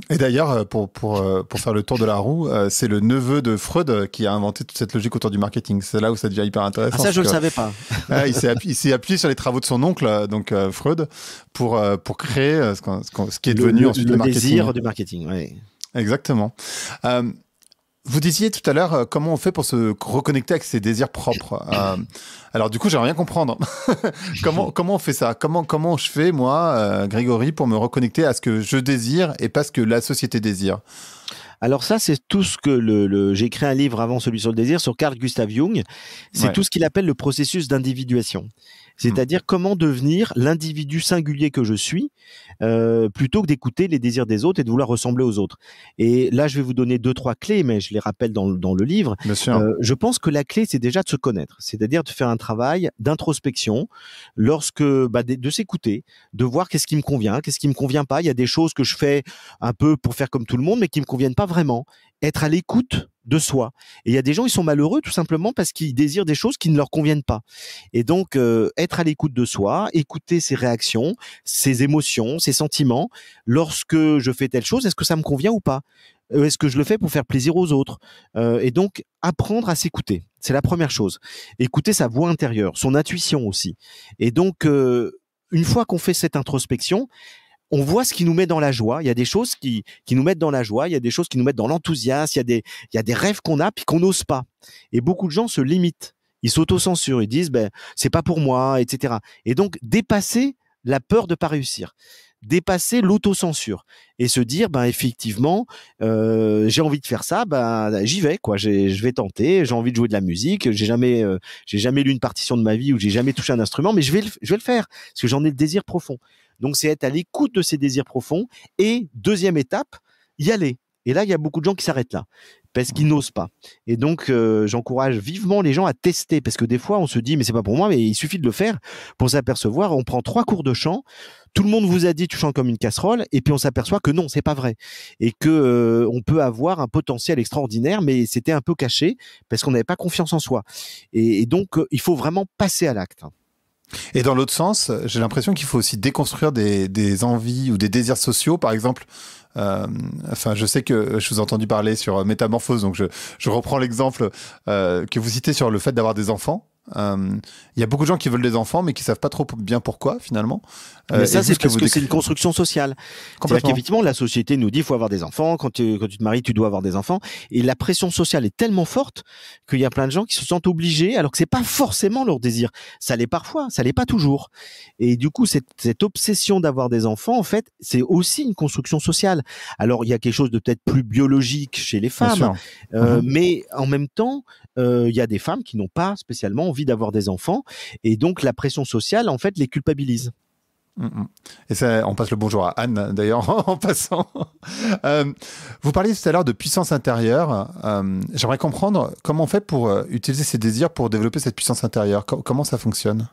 Et d'ailleurs, euh, pour, pour, euh, pour faire le tour de la roue, euh, c'est le neveu de Freud qui a inventé toute cette logique autour du marketing. C'est là où ça devient hyper intéressant. Ah, ça, je ne le savais pas. *laughs* il s'est appuyé, sur les travaux de son oncle, donc Freud, pour, pour créer ce, qui est devenu ensuite le, le désir du marketing, oui. Exactement. Vous disiez tout à l'heure euh, comment on fait pour se reconnecter avec ses désirs propres. Euh, alors du coup, j'aimerais bien comprendre *laughs* comment comment on fait ça. Comment comment je fais moi, euh, Grégory, pour me reconnecter à ce que je désire et pas ce que la société désire. Alors ça, c'est tout ce que le, j'ai écrit un livre avant celui sur le désir sur Carl Gustav Jung. C'est tout ce qu'il appelle le processus d'individuation. C'est-à-dire mm. comment devenir l'individu singulier que je suis, euh, plutôt que d'écouter les désirs des autres et de vouloir ressembler aux autres. Et là, je vais vous donner deux, trois clés, mais je les rappelle dans, le livre. Euh, je pense que la clé, c'est déjà de se connaître, c'est-à-dire de faire un travail d'introspection, lorsque bah, de, de s'écouter, de voir qu'est-ce qui me convient, qu'est-ce qui me convient pas. Il y a des choses que je fais un peu pour faire comme tout le monde, mais qui me conviennent pas vraiment. Être à l'écoute de soi. Et il y a des gens, ils sont malheureux tout simplement parce qu'ils désirent des choses qui ne leur conviennent pas. Et donc, euh, être à l'écoute de soi, écouter ses réactions, ses émotions, ses sentiments. Lorsque je fais telle chose, est-ce que ça me convient ou pas euh, Est-ce que je le fais pour faire plaisir aux autres euh, Et donc, apprendre à s'écouter, c'est la première chose. Écouter sa voix intérieure, son intuition aussi. Et donc, une fois qu'on fait cette introspection, on voit ce qui nous met dans la joie. Il y a des choses qui, qui nous mettent dans la joie, il y a des choses qui nous mettent dans l'enthousiasme, il y a des, il y a des rêves qu'on a puis qu'on n'ose pas. Et beaucoup de gens se limitent, ils s'autocensurent, ils disent ben c'est pas pour moi, etc. Et donc dépasser la peur de pas réussir dépasser l'autocensure et se dire ben effectivement euh, j'ai envie de faire ça ben j'y vais quoi je vais tenter j'ai envie de jouer de la musique j'ai jamais euh, j'ai jamais lu une partition de ma vie ou j'ai jamais touché un instrument mais je vais je vais le faire parce que j'en ai le désir profond donc c'est être à l'écoute de ces désirs profonds et deuxième étape y aller et là il y a beaucoup de gens qui s'arrêtent là parce qu'ils n'osent pas. Et donc, euh, j'encourage vivement les gens à tester, parce que des fois, on se dit, mais c'est pas pour moi, mais il suffit de le faire pour s'apercevoir. On prend trois cours de chant, tout le monde vous a dit tu chantes comme une casserole, et puis on s'aperçoit que non, c'est pas vrai, et que euh, on peut avoir un potentiel extraordinaire, mais c'était un peu caché parce qu'on n'avait pas confiance en soi. Et, donc, euh, il faut vraiment passer à l'acte. Hein. Et dans l'autre sens, j'ai l'impression qu'il faut aussi déconstruire des, envies ou des désirs sociaux. Par exemple, euh, enfin, je sais que je vous ai entendu parler sur métamorphose, donc je, reprends l'exemple euh, que vous citez sur le fait d'avoir des enfants. Euh, il y a beaucoup de gens qui veulent des enfants, mais qui savent pas trop bien pourquoi finalement. Euh, mais ça, c'est parce que, c'est une construction sociale. C'est-à-dire qu'effectivement, la société nous dit faut avoir des enfants. Quand tu, quand tu te maries, tu dois avoir des enfants. Et la pression sociale est tellement forte qu'il y a plein de gens qui se sentent obligés, alors que c'est pas forcément leur désir. Ça l'est parfois, ça l'est pas toujours. Et du coup, cette, obsession d'avoir des enfants, en fait, c'est aussi une construction sociale. Alors, il y a quelque chose de peut-être plus biologique chez les femmes, euh, mm-hmm. mais en même temps, il y a des femmes qui n'ont pas spécialement envie d'avoir des enfants et donc la pression sociale en fait les culpabilise. Mm, mm. Et ça, on passe le bonjour à Anne, d'ailleurs, *laughs* en passant. Euh, vous parliez tout à l'heure de puissance intérieure. Euh, j'aimerais comprendre comment on fait pour euh, utiliser ces désirs pour développer cette puissance intérieure. comment ça fonctionne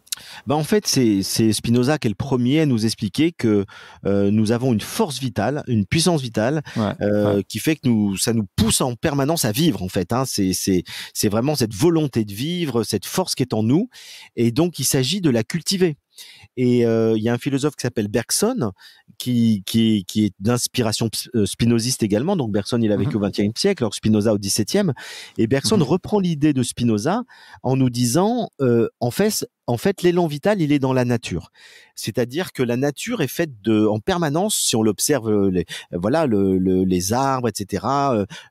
bah en fait, c'est Spinoza qui est le premier à nous expliquer que nous avons une force vitale, une puissance vitale, qui fait que nous, ça nous pousse en permanence à vivre. En fait, hein. c'est vraiment cette volonté de vivre, cette force qui est en nous, et donc il s'agit de la cultiver. Et euh, il y a un philosophe qui s'appelle Bergson, qui, qui, est d'inspiration euh, spinoziste également. Donc Bergson, il a vécu au XXe mmh siècle, alors Spinoza au XVIIe. Et Bergson mmh reprend l'idée de Spinoza en nous disant, euh, en fait, en fait, l'élan vital, il est dans la nature. C'est-à-dire que la nature est faite de, en permanence, si on l'observe, les, voilà, les arbres, etc.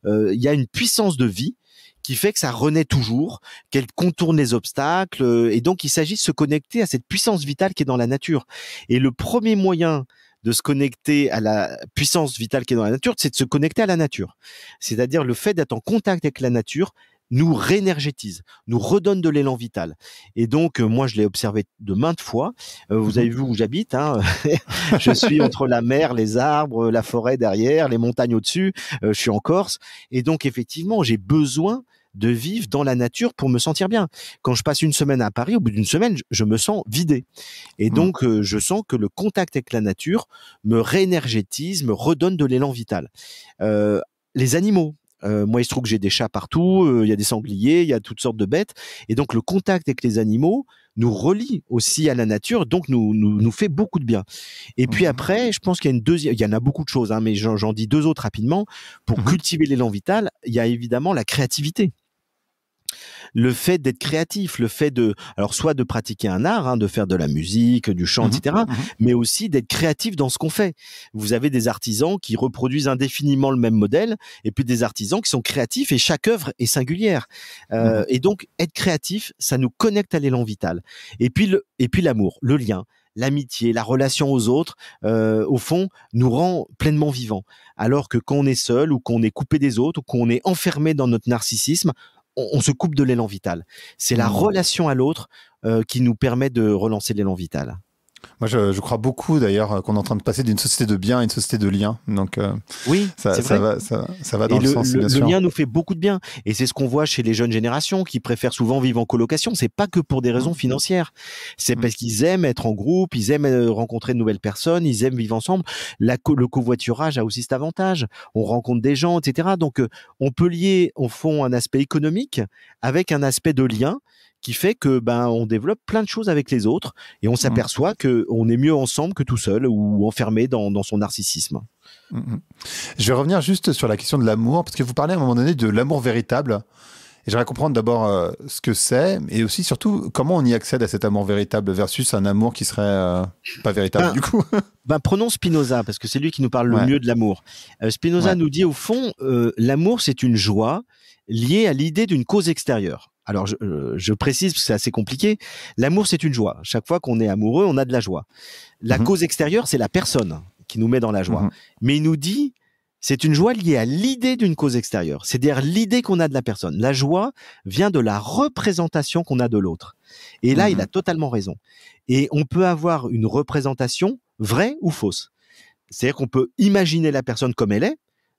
Il y a une puissance de vie qui fait que ça renaît toujours, qu'elle contourne les obstacles. Euh, et donc, il s'agit de se connecter à cette puissance vitale qui est dans la nature. Et le premier moyen de se connecter à la puissance vitale qui est dans la nature, c'est de se connecter à la nature. C'est-à-dire le fait d'être en contact avec la nature, nous réénergétise, nous redonne de l'élan vital. Et donc, euh, moi, je l'ai observé de maintes fois. Euh, vous mmh avez vu où j'habite. Hein. *laughs* je suis entre la mer, les arbres, la forêt derrière, les montagnes au-dessus. Euh, je suis en Corse. Et donc, effectivement, j'ai besoin de vivre dans la nature pour me sentir bien. Quand je passe une semaine à Paris, au bout d'une semaine, je, me sens vidé. Et mmh. donc, je sens que le contact avec la nature me réénergétise, me redonne de l'élan vital. les animaux, euh, moi, il se trouve que j'ai des chats partout, euh, il y a des sangliers, il y a toutes sortes de bêtes. Et donc, le contact avec les animaux nous relie aussi à la nature, donc nous, nous, fait beaucoup de bien. Et puis mhm. après, je pense qu'il y a une deuxième, il y en a beaucoup de choses, hein, mais j'en dis deux autres rapidement. Pour mhm. cultiver l'élan vital, il y a évidemment la créativité le fait d'être créatif, le fait de, alors soit de pratiquer un art, hein, de faire de la musique, du chant, mmh etc., mmh mais aussi d'être créatif dans ce qu'on fait. Vous avez des artisans qui reproduisent indéfiniment le même modèle, et puis des artisans qui sont créatifs, et chaque œuvre est singulière. Euh, mmh et donc, être créatif, ça nous connecte à l'élan vital. Et puis, le, et puis l'amour, le lien l'amitié, la relation aux autres, euh, au fond, nous rend pleinement vivants. Alors que quand on est seul ou qu'on est coupé des autres ou qu'on est enfermé dans notre narcissisme, on, se coupe de l'élan vital. C'est la mmh. relation à l'autre euh, qui nous permet de relancer l'élan vital. Moi, je, je, crois beaucoup d'ailleurs qu'on est en train de passer d'une société de biens à une société de liens. Donc, euh, oui, ça, ça, va, ça, va, dans le, sens. Le, bien sûr. lien nous fait beaucoup de bien. Et c'est ce qu'on voit chez les jeunes générations qui préfèrent souvent vivre en colocation. C'est pas que pour des raisons mmh. financières. C'est mmh. parce qu'ils aiment être en groupe, ils aiment euh, rencontrer de nouvelles personnes, ils aiment vivre ensemble. La le covoiturage a aussi cet avantage. On rencontre des gens, etc. Donc, euh, on peut lier, au fond, un aspect économique avec un aspect de lien qui fait que ben on développe plein de choses avec les autres et on mmh. s'aperçoit que on est mieux ensemble que tout seul ou enfermé dans, son narcissisme. Mmh, mmh. Je vais revenir juste sur la question de l'amour parce que vous parlez à un moment donné de l'amour véritable. Et j'aimerais comprendre d'abord euh, ce que c'est et aussi surtout comment on y accède à cet amour véritable versus un amour qui serait euh, pas véritable ben, du coup. *laughs* ben prenons Spinoza parce que c'est lui qui nous parle le mieux de l'amour. Euh, Spinoza nous dit au fond l'amour c'est une joie liée à l'idée d'une cause extérieure. Alors je, euh, précise que c'est assez compliqué. L'amour c'est une joie. Chaque fois qu'on est amoureux, on a de la joie. La mhm. cause extérieure c'est la personne qui nous met dans la joie. Mhm. Mais il nous dit c'est une joie liée à l'idée d'une cause extérieure, c'est-à-dire l'idée qu'on a de la personne. La joie vient de la représentation qu'on a de l'autre. Et là, il mhm. a totalement raison. Et on peut avoir une représentation vraie ou fausse. C'est-à-dire qu'on peut imaginer la personne comme elle est.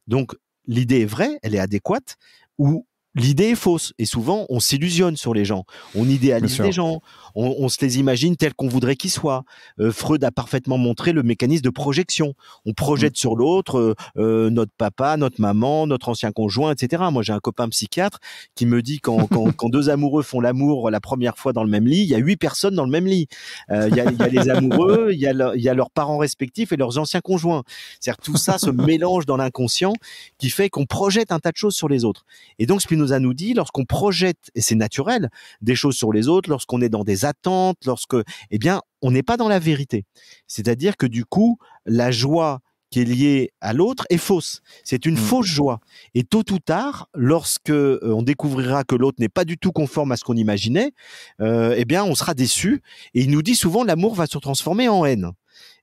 Donc l'idée est vraie, elle est adéquate, ou l'idée est fausse. Et souvent, on s'illusionne sur les gens. On idéalise les gens. On, se les imagine tels qu'on voudrait qu'ils soient. Euh, Freud a parfaitement montré le mécanisme de projection. On projette mm. sur l'autre euh, euh, notre papa, notre maman, notre ancien conjoint, etc. Moi, j'ai un copain psychiatre qui me dit *laughs* quand, deux amoureux font l'amour la première fois dans le même lit, il y a huit personnes dans le même lit. Il y, a, les amoureux, il y, a leurs parents respectifs et leurs anciens conjoints. C'est-à-dire tout ça se *laughs* mélange dans l'inconscient qui fait qu'on projette un tas de choses sur les autres. Et donc, a nous dit, lorsqu'on projette, et c'est naturel, des choses sur les autres, lorsqu'on est dans des attentes, lorsque, eh bien, on n'est pas dans la vérité. C'est-à-dire que du coup, la joie qui est liée à l'autre est fausse. C'est une mmh. fausse joie. Et tôt ou tard, lorsque euh, on découvrira que l'autre n'est pas du tout conforme à ce qu'on imaginait, euh, eh bien, on sera déçu. Et il nous dit souvent, l'amour va se transformer en haine.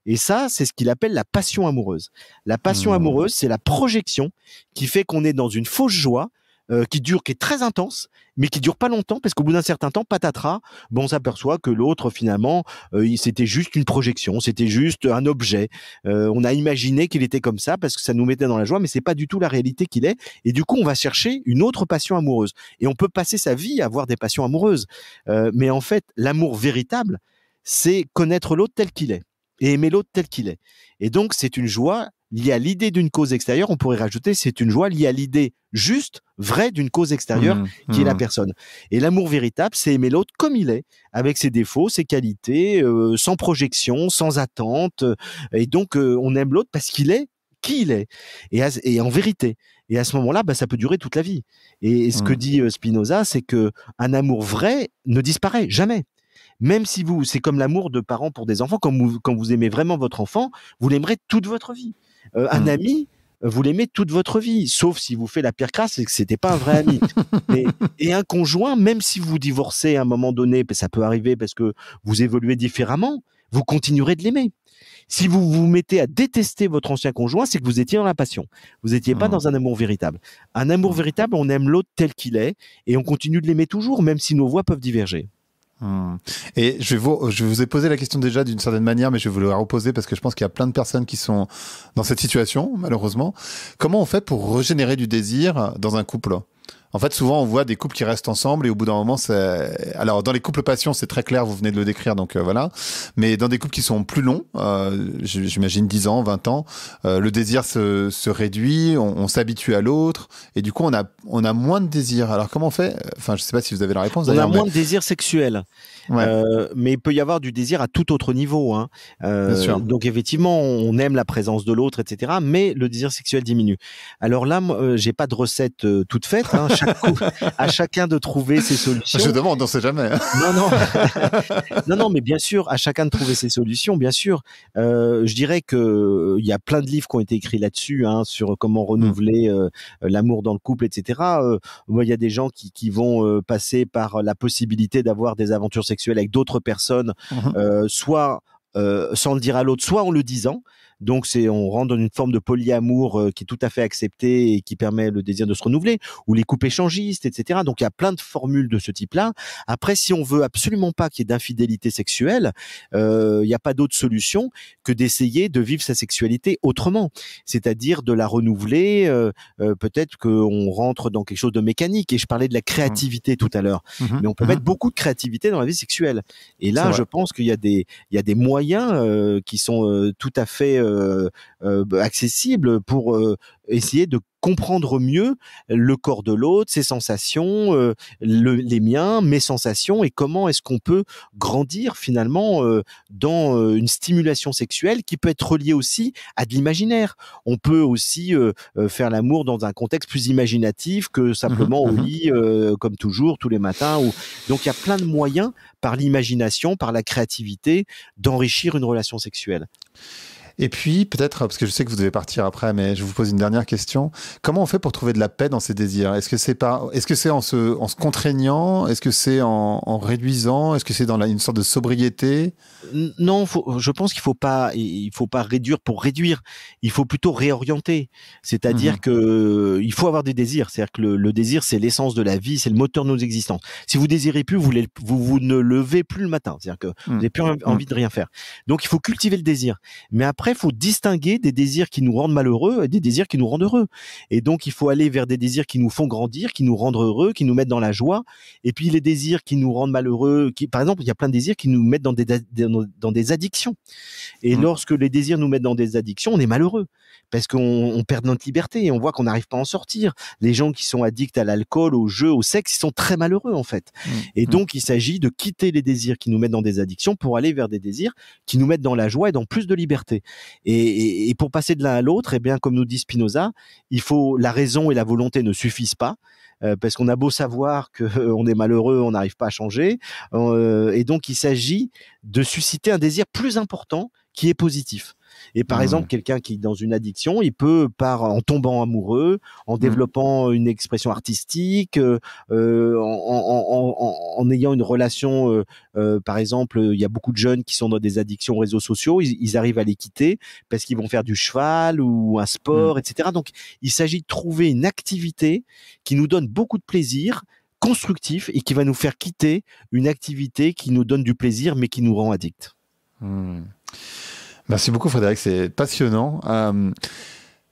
Et ça, c'est ce qu'il appelle la passion amoureuse. La passion mmh. amoureuse, c'est la projection qui fait qu'on est dans une fausse joie euh, qui dure, qui est très intense, mais qui dure pas longtemps, parce qu'au bout d'un certain temps, patatras, bon, on s'aperçoit que l'autre, finalement, euh, c'était juste une projection, c'était juste un objet. Euh, on a imaginé qu'il était comme ça, parce que ça nous mettait dans la joie, mais c'est pas du tout la réalité qu'il est. Et du coup, on va chercher une autre passion amoureuse. Et on peut passer sa vie à avoir des passions amoureuses. mais en fait, l'amour véritable, c'est connaître l'autre tel qu'il est et aimer l'autre tel qu'il est. Et donc, c'est une joie il y a l'idée d'une cause extérieure, on pourrait rajouter c'est une joie liée à l'idée juste, vraie d'une cause extérieure mmh, qui est la mmh. personne. Et l'amour véritable, c'est aimer l'autre comme il est, avec ses défauts, ses qualités, euh, sans projection, sans attente. Euh, et donc, euh, on aime l'autre parce qu'il est qui il est et, en vérité. Et à ce moment-là, bah, ça peut durer toute la vie. Et, ce que mmh. dit Spinoza, c'est que un amour vrai ne disparaît jamais même si vous, c'est comme l'amour de parents pour des enfants, quand vous aimez vraiment votre enfant, vous l'aimerez toute votre vie. Euh, un mm. ami, euh, vous l'aimez toute votre vie, sauf si vous faites la pire crasse et que ce n'était pas un vrai ami. *laughs* et, un conjoint, même si vous divorcez à un moment donné, ben, ça peut arriver parce que vous évoluez différemment, vous continuerez de l'aimer. Si vous vous mettez à détester votre ancien conjoint, c'est que vous étiez dans la passion. Vous n'étiez pas mm. dans un amour véritable. Un amour mm. véritable, on aime l'autre tel qu'il est et on continue de l'aimer toujours, même si nos voix peuvent diverger. Hmm. Et je, je vous ai posé la question déjà d'une certaine manière, mais je vais vous la reposer parce que je pense qu'il y a plein de personnes qui sont dans cette situation, malheureusement. Comment on fait pour régénérer du désir dans un couple en fait, souvent, on voit des couples qui restent ensemble et au bout d'un moment, c'est... alors dans les couples passion, c'est très clair, vous venez de le décrire, donc euh, voilà. Mais dans des couples qui sont plus longs, euh, j'imagine 10 ans, 20 ans, euh, le désir se, réduit, on, s'habitue à l'autre et du coup, on a, on a moins de désir. Alors comment on fait Enfin, je sais pas si vous avez la réponse. On a moins de désir sexuel, mais il peut y avoir du désir à tout autre niveau. Hein. Donc effectivement, on aime la présence de l'autre, etc. Mais le désir sexuel diminue. Alors là, j'ai pas de recette toute faite. Hein. *laughs* à chacun de trouver ses solutions. Je demande, on ne sait jamais. Hein. *laughs* Non, non. mais bien sûr, à chacun de trouver ses solutions, bien sûr. Euh, je dirais que il y a plein de livres qui ont été écrits là-dessus, hein, sur comment renouveler mm. euh, l'amour dans le couple, etc. Euh, moi, il y a des gens qui, vont passer par la possibilité d'avoir des aventures sexuelles avec d'autres personnes, mm-hmm. soit sans le dire à l'autre, soit en le disant, donc c'est on rentre dans une forme de polyamour euh, qui est tout à fait acceptée et qui permet le désir de se renouveler ou les coupes échangistes, etc. Donc il y a plein de formules de ce type-là. Après, si on veut absolument pas qu'il y ait d'infidélité sexuelle, euh, il n'y a pas d'autre solution que d'essayer de vivre sa sexualité autrement, c'est-à-dire de la renouveler. Euh, euh, Peut-être qu'on rentre dans quelque chose de mécanique. Et je parlais de la créativité tout à l'heure, mm-hmm. mais on peut mm-hmm. mettre beaucoup de créativité dans la vie sexuelle. Et là, je pense qu'il y des il y a des moyens qui sont tout à fait euh, euh, bah, accessible pour euh, essayer de comprendre mieux le corps de l'autre, ses sensations, les miens, mes sensations, et comment est-ce qu'on peut grandir finalement dans une stimulation sexuelle qui peut être reliée aussi à de l'imaginaire. On peut aussi faire l'amour dans un contexte plus imaginatif que mmh simplement au mmh lit, comme toujours, tous les matins. Ou... Donc il y a plein de moyens par l'imagination, par la créativité, d'enrichir une relation sexuelle. Et puis, peut-être, parce que je sais que vous devez partir après, mais je vous pose une dernière question. Comment on fait pour trouver de la paix dans ses désirs Est-ce que c'est est -ce c'est en se, en se contraignant Est-ce que c'est en, en, réduisant Est-ce que c'est dans la, une sorte de sobriété Non, je pense qu'il ne faut, pas, il faut pas réduire pour réduire. Il faut plutôt réorienter. C'est-à-dire qu'il mhm. que euh, il faut avoir des désirs. C'est-à-dire que le, désir, c'est l'essence de la vie, c'est le moteur de nos existences. Si vous désirez plus, vous, vous, vous ne levez plus le matin. C'est-à-dire que mmh. vous n'avez plus mmh. envie de rien faire. Donc, il faut cultiver le désir. Mais après, après, il faut distinguer des désirs qui nous rendent malheureux et des désirs qui nous rendent heureux. Et donc, il faut aller vers des désirs qui nous font grandir, qui nous rendent heureux, qui nous mettent dans la joie. Et puis, les désirs qui nous rendent malheureux, qui, par exemple, il y a plein de désirs qui nous mettent dans des, dans, des addictions. Et mmh. lorsque les désirs nous mettent dans des addictions, on est malheureux parce qu'on perd notre liberté et on voit qu'on n'arrive pas à en sortir. Les gens qui sont addicts à l'alcool, au jeu, au sexe, ils sont très malheureux en fait. Mmh, et mmh. donc il s'agit de quitter les désirs qui nous mettent dans des addictions pour aller vers des désirs qui nous mettent dans la joie et dans plus de liberté. Et, pour passer de l'un à l'autre, eh bien comme nous dit Spinoza, faut la raison et la volonté ne suffisent pas. Euh, parce qu'on a beau savoir que euh, est malheureux, on n'arrive pas à changer, euh, et donc il s'agit de susciter un désir plus important qui est positif. Et par exemple, mmh. quelqu'un qui est dans une addiction, il peut, par en tombant amoureux, en mmh. développant une expression artistique, euh, euh, en, ayant une relation, euh, par exemple, il y a beaucoup de jeunes qui sont dans des addictions aux réseaux sociaux, ils, arrivent à les quitter parce qu'ils vont faire du cheval ou un sport, mmh. etc. Donc, il s'agit de trouver une activité qui nous donne beaucoup de plaisir, constructif et qui va nous faire quitter une activité qui nous donne du plaisir mais qui nous rend addict. Merci beaucoup Frédéric, c'est passionnant. Euh,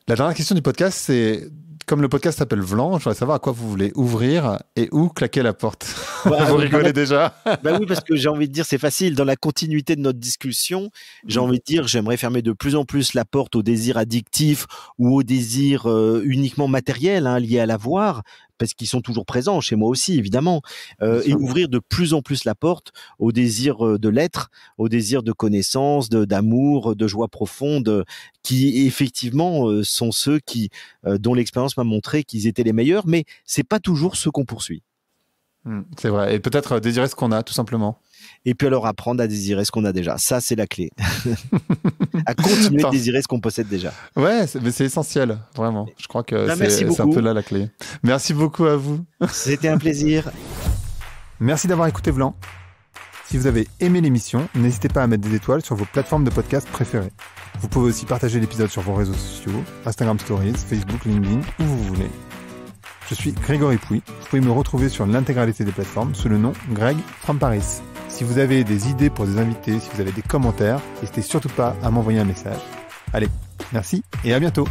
la dernière question du podcast, c'est comme le podcast s'appelle Vlan, je voudrais savoir à quoi vous voulez ouvrir et où claquer la porte. *laughs* Bah, vous euh, rigolez déjà *laughs* Bah oui, parce que j'ai envie de dire, c'est facile. Dans la continuité de notre discussion, j'ai mm. envie de dire, j'aimerais fermer de plus en plus la porte aux désirs addictif ou au désir euh, uniquement matériel hein, lié à l'avoir, parce qu'ils sont toujours présents chez moi aussi évidemment euh, et ouvrir de plus en plus la porte au désir de l'être au désir de connaissance d'amour de, de, joie profonde qui effectivement sont ceux qui dont l'expérience m'a montré qu'ils étaient les meilleurs, mais c'est pas toujours ce qu'on poursuit. Hmm, c'est vrai. Et peut-être euh, désirer ce qu'on a, tout simplement. Et puis alors apprendre à désirer ce qu'on a déjà. Ça, c'est la clé. *laughs* à continuer de désirer ce qu'on possède déjà. Ouais, mais c'est essentiel, vraiment. Je crois que c'est un peu là la clé. Merci beaucoup à vous. C'était un plaisir. Merci d'avoir écouté Vlan. Si vous avez aimé l'émission, n'hésitez pas à mettre des étoiles sur vos plateformes de podcast préférées. Vous pouvez aussi partager l'épisode sur vos réseaux sociaux, Instagram Stories, Facebook, LinkedIn, où vous voulez. Je suis Grégory Pouy. Vous pouvez me retrouver sur l'intégralité des plateformes sous le nom Greg from Paris. Si vous avez des idées pour des invités, si vous avez des commentaires, n'hésitez surtout pas à m'envoyer un message. Allez, merci et à bientôt